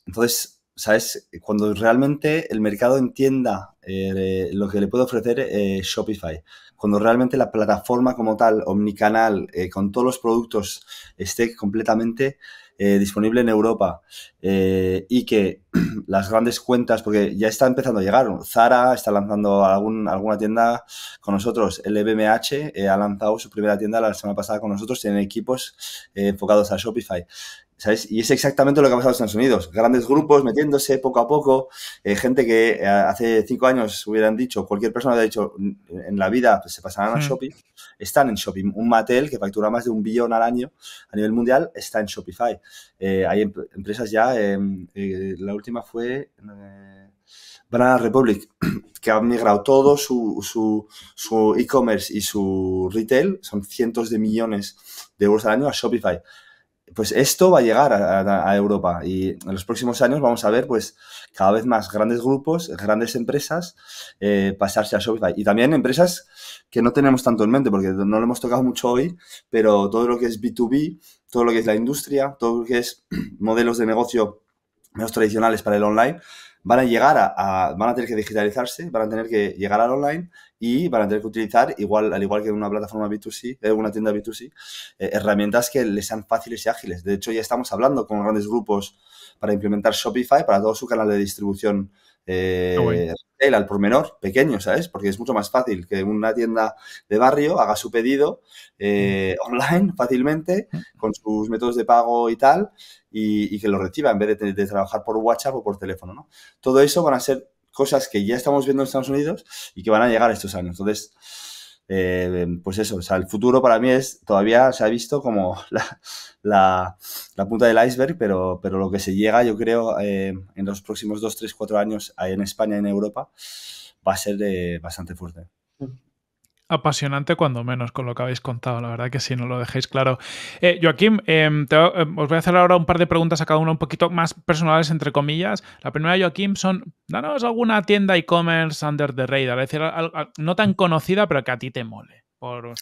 entonces, ¿sabes? Cuando realmente el mercado entienda eh, lo que le puede ofrecer eh, Shopify, cuando realmente la plataforma como tal, omnicanal, eh, con todos los productos, esté completamente disponible en Europa y que las grandes cuentas, porque ya está empezando a llegar, Zara está lanzando algún, alguna tienda con nosotros, LVMH e ha lanzado su primera tienda la semana pasada con nosotros, tienen equipos enfocados a Shopify. Y es exactamente lo que ha pasado en Estados Unidos. Grandes grupos metiéndose poco a poco. Eh, gente que eh, hace cinco años hubieran dicho, cualquier persona hubiera dicho, mm, en la vida pues, se pasarán a hmm. Shopify, Están en Shopify. Un Mattel que factura más de un billón al año a nivel mundial está en Shopify. Eh, hay empresas ya, em, la última fue Banana Republic, que ha migrado todo su, su e-commerce y su retail, son cientos de millones de euros al año a Shopify pues esto va a llegar a, Europa y en los próximos años vamos a ver pues cada vez más grandes grupos, grandes empresas eh, pasarse a Shopify y también empresas que no tenemos tanto en mente porque no lo hemos tocado mucho hoy, pero todo lo que es B2B, todo lo que es la industria, todo lo que es modelos de negocio menos tradicionales para el online, van a llegar a van a tener que digitalizarse, van a tener que llegar al online y van a tener que utilizar, igual, al igual que en una plataforma B2C, eh, una tienda B2C, eh, herramientas que les sean fáciles y ágiles. De hecho, ya estamos hablando con grandes grupos para implementar Shopify para todo su canal de distribución El eh, al por menor, pequeño, ¿sabes? Porque es mucho más fácil que una tienda de barrio haga su pedido mm. online fácilmente, mm. con sus métodos de pago y tal, y, que lo reciba en vez de, de, trabajar por WhatsApp o por teléfono, ¿no? Todo eso van a ser cosas que ya estamos viendo en Estados Unidos y que van a llegar estos años. Entonces, eh, pues eso, el futuro para mí es, todavía se ha visto como la, punta del iceberg, pero, pero lo que se llega, yo creo, eh, en los próximos 2, 3, 4 años en España y en Europa, va a ser eh, bastante fuerte. Mm apasionante cuando menos con lo que habéis contado, la verdad que si no lo dejéis claro. Eh, Joaquim Joaquín, em, em, os voy a hacer ahora un par de preguntas a cada uno un poquito más personales, entre comillas. La primera, Joaquín, son, danos alguna tienda e-commerce under the radar, es decir, no tan conocida, pero que a ti te mole. Por,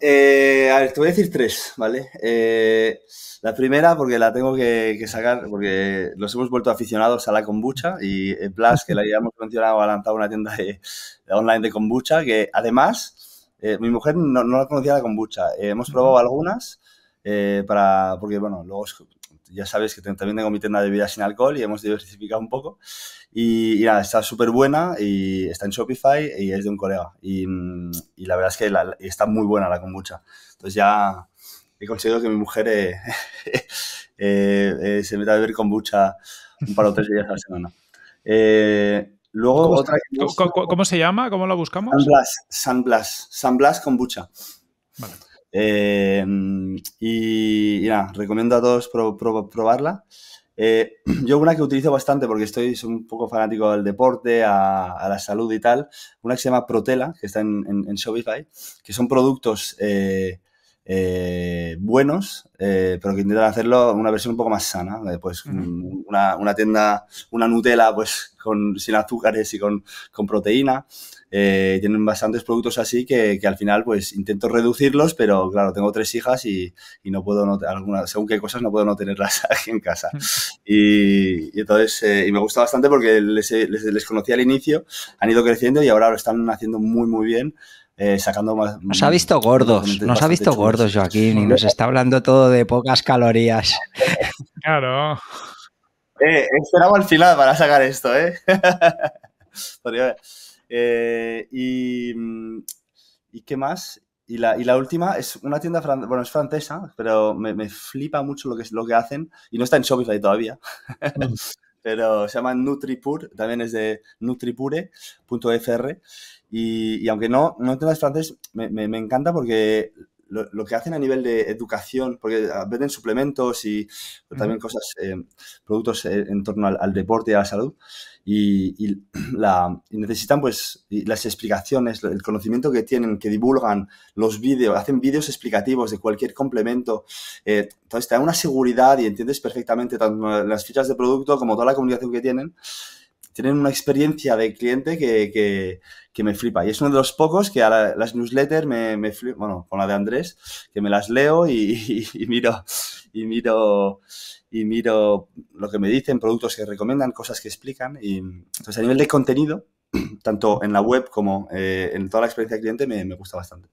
eh, a ver, te voy a decir tres, ¿vale? Eh, la primera, porque la tengo que, sacar, porque nos hemos vuelto aficionados a la kombucha y Plus, que la habíamos mencionado, ha lanzado una tienda de, online de kombucha, que además, eh, mi mujer no, no, la conocía la kombucha. Eh, hemos probado algunas, eh, para, porque, bueno, luego ya sabes que también tengo mi tienda de bebidas sin alcohol y hemos diversificado un poco. Y, nada, está súper buena y está en Shopify y es de un colega. Y, mm, la verdad es que está muy buena la kombucha. Entonces ya he conseguido que mi mujer eh, eh, eh, se meta a beber kombucha un par o tres días a la semana. luego ¿Cómo, otra ¿cómo, se llama? ¿Cómo la buscamos? San Blas, San Blas, San Blas kombucha. Vale. Eh, y, nada, recomiendo a todos probarla. Eh, yo una que utilizo bastante porque estoy un poco fanático del deporte, a, la salud y tal, una que se llama Protela, que está en, Shopify, que son productos eh, eh, buenos, eh, pero que intentan hacerlo una versión un poco más sana. pues mm, una, una, tienda, una Nutella, pues con, sin azúcares y con, con proteína. Eh, tienen bastantes productos así que, que, al final pues intento reducirlos, pero claro, tengo tres hijas y, y no puedo, no, alguna, según qué cosas, no puedo no tenerlas aquí en casa. y, entonces, eh, y me gusta bastante porque les, les conocí al inicio, han ido creciendo y ahora lo están haciendo muy, muy bien. Eh, sacando más... Nos ha visto gordos, nos ha visto gordos Joaquín y nos está hablando todo de pocas calorías. Claro. Eh, esperaba al final para sacar esto, ¿eh? eh y, mm, y, qué más? Y la, última es una tienda bueno, es francesa, pero me, flipa mucho lo que, lo que hacen y no está en Shopify todavía. Mm. pero se llama Nutripur, también es de nutripure.fr y, aunque no, no francés, me, encanta porque lo, que hacen a nivel de educación, porque venden suplementos y también cosas, eh, productos eh, en torno al, deporte y a la salud, y, la, necesitan pues las explicaciones, el conocimiento que tienen, que divulgan los vídeos, hacen vídeos explicativos de cualquier complemento. Eh, entonces te da una seguridad y entiendes perfectamente tanto las fichas de producto como toda la comunicación que tienen tienen una experiencia de cliente que, me flipa. Y es uno de los pocos que a las newsletters me, flipa, bueno, con la de Andrés, que me las leo y, miro, y miro, y miro lo que me dicen, productos que recomiendan, cosas que explican. Y, entonces, a nivel de contenido, tanto en la web como eh, en toda la experiencia de cliente, me, gusta bastante.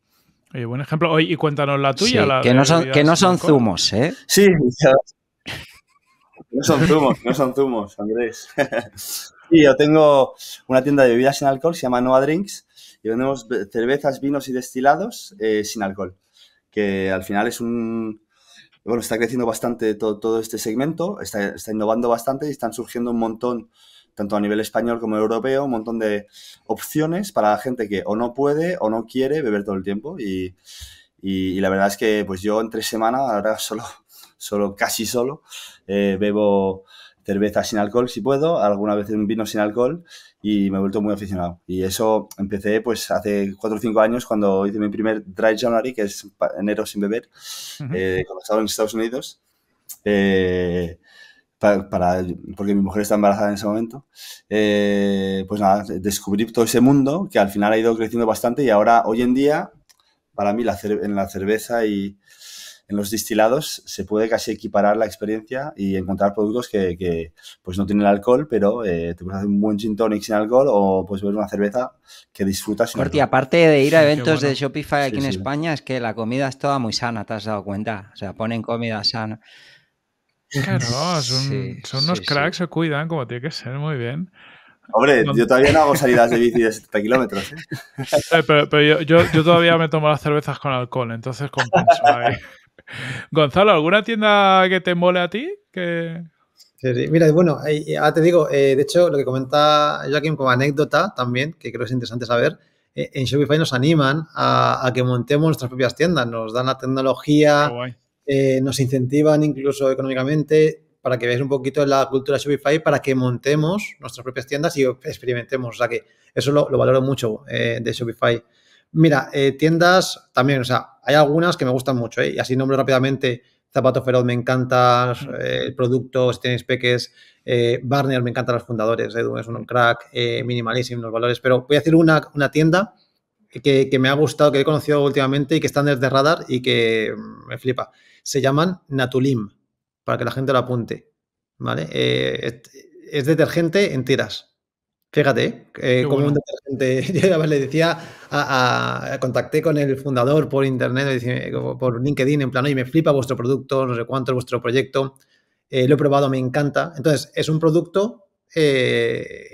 Oye, buen ejemplo. hoy y cuéntanos la tuya. que, no son, que no son zumos, ¿eh? Sí, no son zumos, no son zumos, Andrés. Sí, yo tengo una tienda de bebidas sin alcohol, se llama Noa Drinks, y vendemos cervezas, vinos y destilados eh, sin alcohol, que al final es un... Bueno, está creciendo bastante todo, este segmento, está, innovando bastante y están surgiendo un montón tanto a nivel español como europeo, un montón de opciones para la gente que o no puede o no quiere beber todo el tiempo. Y, la verdad es que pues yo tres semanas, ahora solo, solo casi solo, eh, bebo cerveza sin alcohol si puedo, alguna vez un vino sin alcohol y me he vuelto muy aficionado. Y eso empecé pues hace 4 o 5 años cuando hice mi primer Dry January, que es enero sin beber, eh, cuando estaba en Estados Unidos. Eh, para, porque mi mujer está embarazada en ese momento, eh, pues nada, descubrí todo ese mundo que al final ha ido creciendo bastante y ahora, hoy en día, para mí, la en la cerveza y, en los destilados se puede casi equiparar la experiencia y encontrar productos que, pues no tienen alcohol, pero eh, te puedes hacer un buen gin tonic sin alcohol o puedes beber una cerveza que disfrutas. Corti, aparte de ir a eventos de Shopify aquí en España, es que la comida es toda muy sana, ¿te has dado cuenta? O sea, ponen comida sana. Claro, son, son unos cracks, se cuidan como tiene que ser, muy bien. Hombre, yo todavía no hago salidas de bici de 70 kilómetros. ¿eh? pero, yo, todavía me tomo las cervezas con alcohol, entonces compenso. Gonzalo, ¿alguna tienda que te mole a ti? Que... Mira, bueno, ya eh, ah, te digo, eh, de hecho, lo que comenta Joaquín como anécdota también, que creo que es interesante saber, eh, en Shopify nos animan a, que montemos nuestras propias tiendas, nos dan la tecnología, nos incentivan incluso económicamente para que veáis un poquito la cultura Shopify, para que montemos nuestras propias tiendas y experimentemos. O sea que eso lo valoro mucho de Shopify. Mira, eh, tiendas también, o sea, hay algunas que me gustan mucho, eh, y así nombro rápidamente. Zapato Feroz, me encanta eh, el producto, si tenéis peques, eh, me encantan los fundadores, Edu es un crack, eh, minimalism, los valores, pero voy a decir una, una tienda que, me ha gustado, que he conocido últimamente y que están desde radar y que mm, me flipa. Se llaman Natulim, para que la gente lo apunte, ¿vale? es detergente en tiras, Fíjate, eh, como un detergente, yo le decía, contacté con el fundador por internet, eh, por LinkedIn, en plan, oye, me flipa vuestro producto, no sé cuánto vuestro proyecto, eh, lo he probado, me encanta. Entonces, es un producto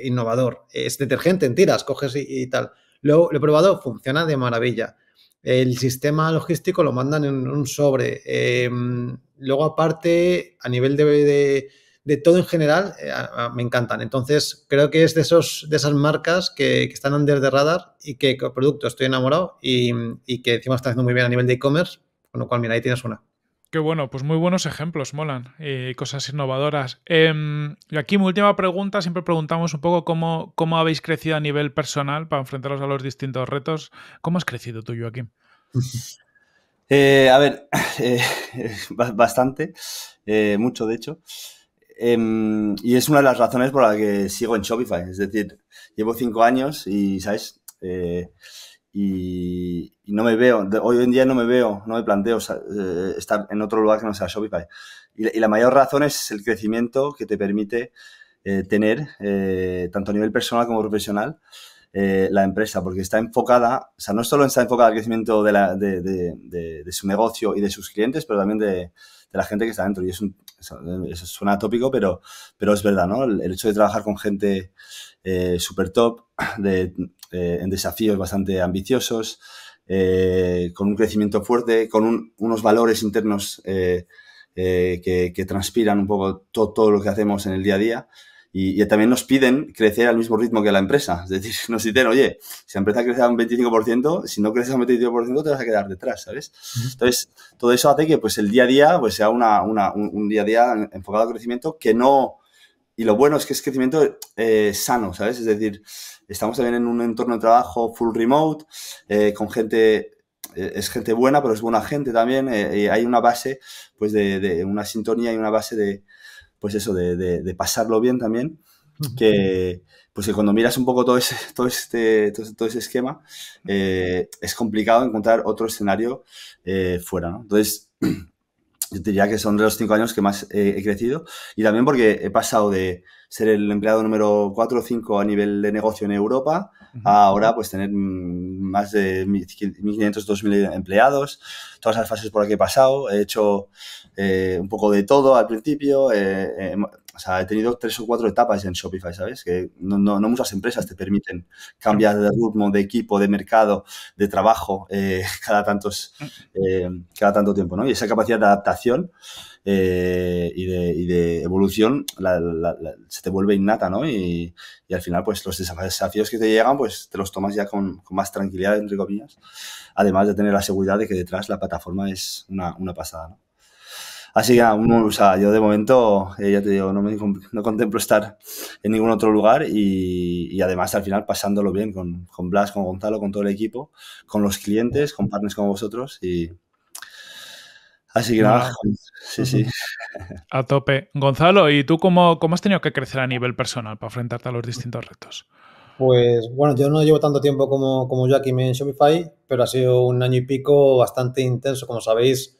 innovador, es detergente en tiras, coges y, tal. Lo, lo, he probado, funciona de maravilla. El sistema logístico lo mandan en un sobre. Em, luego, aparte, a nivel de de todo en general, eh, me encantan. Entonces, creo que es de, esos, de esas marcas que, están under the radar y que producto estoy enamorado y, que encima está haciendo muy bien a nivel de e-commerce, con lo cual, mira, ahí tienes una. Qué bueno, pues muy buenos ejemplos, molan, y eh, cosas innovadoras. Em, y aquí mi última pregunta, siempre preguntamos un poco cómo, habéis crecido a nivel personal para enfrentaros a los distintos retos. ¿Cómo has crecido tú, Joaquín? Eh, a ver, bastante, mucho de hecho. Em, y es una de las razones por la que sigo en Shopify. Es decir, llevo cinco años y, ¿sabes? Eh, y, no me veo, hoy en día no me veo, no me planteo eh, estar en otro lugar que no sea Shopify. Y, la mayor razón es el crecimiento que te permite eh, tener, tanto a nivel personal como profesional, la empresa, porque está enfocada, o sea, no solo está enfocada al crecimiento de, su negocio y de sus clientes, pero también de, la gente que está dentro. Y es un, eso suena tópico, pero, pero es verdad, ¿no? El, hecho de trabajar con gente eh, súper top, eh, en desafíos bastante ambiciosos, eh, con un crecimiento fuerte, con unos valores internos eh, que, transpiran un poco todo lo que hacemos en el día a día, y, también nos piden crecer al mismo ritmo que la empresa. Es decir, nos dicen, oye, si la empresa crece a un 25%, si no creces a un 25%, te vas a quedar detrás, ¿sabes? Entonces, todo eso hace que pues, el día a día pues, sea una, un, día a día enfocado al crecimiento que no... Y lo bueno es que es crecimiento eh, sano, ¿sabes? Es decir, estamos también en un entorno de trabajo full remote, eh, con gente eh, es gente buena, pero es buena gente también. hay una base, pues, de, una sintonía y una base de, pues eso, de, pasarlo bien también, que pues cuando miras un poco todo ese, todo este, todo, esquema, eh, es complicado encontrar otro escenario eh, fuera, ¿no? Entonces, yo diría que son de los cinco años que más eh, he, crecido y también porque he pasado de ser el empleado número cuatro o cinco a nivel de negocio en Europa ahora pues tener mm, más de 1.500, 2.000 empleados, todas las fases por las que he pasado, he hecho eh, un poco de todo al principio, eh, eh o sea, he tenido tres o cuatro etapas en Shopify, ¿sabes? Que no, muchas empresas te permiten cambiar de ritmo, de equipo, de mercado, de trabajo eh, cada, tantos, eh, cada tanto tiempo, ¿no? Y esa capacidad de adaptación eh, y, de, evolución se te vuelve innata, ¿no? Y, al final, pues los desafíos que te llegan, pues te los tomas ya con, más tranquilidad, entre comillas, además de tener la seguridad de que detrás la plataforma es una, una pasada, ¿no? Así que, o sea, yo de momento, eh, ya te digo, no, me, contemplo estar en ningún otro lugar y, además al final pasándolo bien con, Blas, con Gonzalo, con todo el equipo, con los clientes, con partners como vosotros y... Así que nada, sí, sí. A tope. Gonzalo, ¿y tú cómo, cómo has tenido que crecer a nivel personal para enfrentarte a los distintos retos? Pues bueno, yo no llevo tanto tiempo como, como yo aquí en Shopify, pero ha sido un año y pico bastante intenso, como sabéis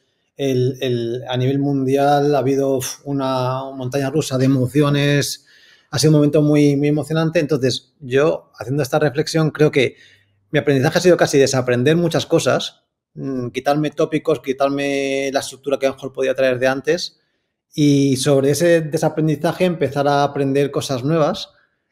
a nivel mundial ha habido una montaña rusa de emociones, ha sido un momento muy, muy emocionante. Entonces, yo, haciendo esta reflexión, creo que mi aprendizaje ha sido casi desaprender muchas cosas, mm, quitarme tópicos, quitarme la estructura que a mejor podía traer de antes y sobre ese desaprendizaje empezar a aprender cosas nuevas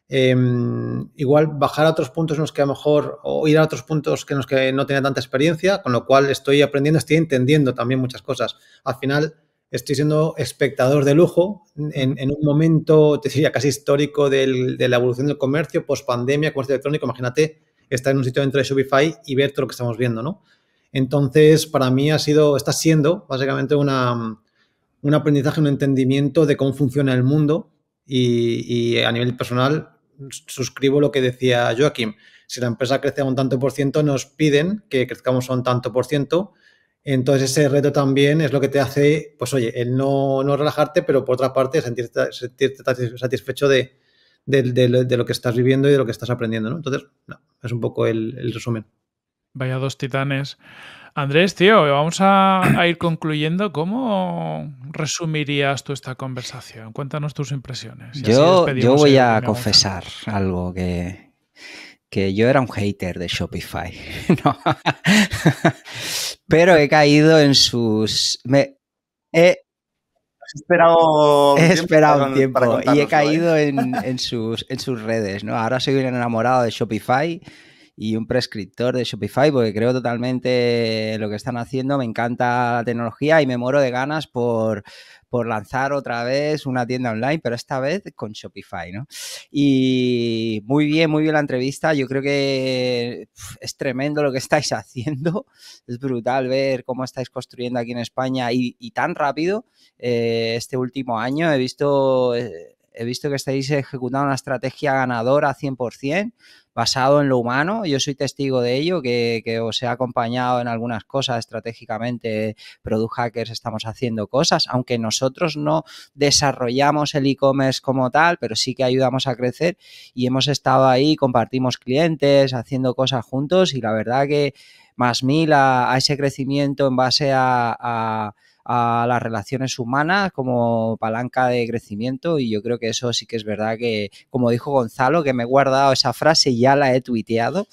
Em, igual bajar a otros puntos en los que a lo mejor, o ir a otros puntos que en los que no tenía tanta experiencia, con lo cual estoy aprendiendo, estoy entendiendo también muchas cosas. Al final, estoy siendo espectador de lujo en, un momento, te diría, casi histórico del, de la evolución del comercio, post pandemia, comercio electrónico. Imagínate estar en un sitio dentro de Shopify y ver todo lo que estamos viendo, ¿no? Entonces, para mí ha sido, está siendo básicamente una, un aprendizaje, un entendimiento de cómo funciona el mundo y, y a nivel personal suscribo lo que decía Joaquín. Si la empresa crece a un tanto por ciento, nos piden que crezcamos a un tanto por ciento. Entonces ese reto también es lo que te hace, pues oye, el no, relajarte, pero por otra parte sentirte, sentirte satisfecho de, de, lo que estás viviendo y de lo que estás aprendiendo. Entonces, es un poco el, el resumen. Vaya dos titanes. Andrés, tío, vamos a, ir concluyendo. ¿Cómo resumirías tú esta conversación? Cuéntanos tus impresiones. Yo, voy a confesar algo que, que yo era un hater de Shopify. Pero he caído en sus... Me, he, esperado, un tiempo, y he ¿eh? caído en, sus, en sus redes, ¿no? Ahora soy un enamorado de Shopify y un prescriptor de Shopify, porque creo totalmente lo que están haciendo, me encanta la tecnología y me muero de ganas por, lanzar otra vez una tienda online, pero esta vez con Shopify, ¿no? Y muy bien, muy bien la entrevista, yo creo que es tremendo lo que estáis haciendo, es brutal ver cómo estáis construyendo aquí en España y, tan rápido eh, este último año, he visto... Eh, he visto que estáis ejecutando una estrategia ganadora 100%, basado en lo humano. Yo soy testigo de ello, que, os he acompañado en algunas cosas estratégicamente. Product Hackers estamos haciendo cosas, aunque nosotros no desarrollamos el e-commerce como tal, pero sí que ayudamos a crecer y hemos estado ahí, compartimos clientes, haciendo cosas juntos y la verdad que más mil a, ese crecimiento en base a a las relaciones humanas como palanca de crecimiento y yo creo que eso sí que es verdad que, como dijo Gonzalo, que me he guardado esa frase y ya la he tuiteado,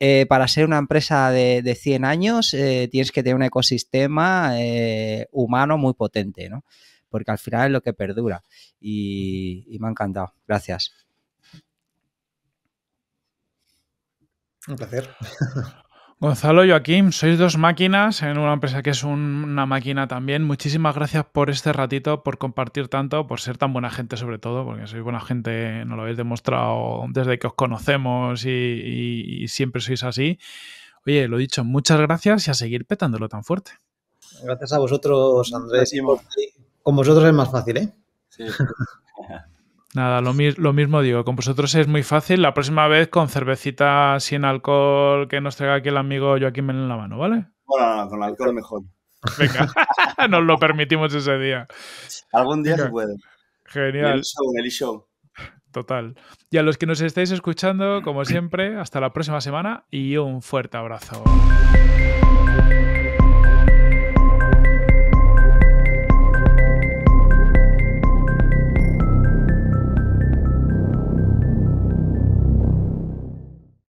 eh, para ser una empresa de, de 100 años eh, tienes que tener un ecosistema eh, humano muy potente, ¿no? Porque al final es lo que perdura. Y, y me ha encantado. Gracias. Un placer. Gonzalo, Joaquín, sois dos máquinas en una empresa que es una máquina también. Muchísimas gracias por este ratito, por compartir tanto, por ser tan buena gente sobre todo, porque sois buena gente, nos lo habéis demostrado desde que os conocemos y, siempre sois así. Oye, lo dicho, muchas gracias y a seguir petándolo tan fuerte. Gracias a vosotros, Andrés. Con vosotros es más fácil, ¿eh? Nada, lo, mismo digo, con vosotros es muy fácil. La próxima vez con cervecita sin alcohol que nos traiga aquí el amigo Joaquín en la mano, ¿vale? Bueno, no, con alcohol mejor. Venga, nos lo permitimos ese día. Algún día se puede. Genial. Total. Y a los que nos estáis escuchando, como siempre, hasta la próxima semana y un fuerte abrazo.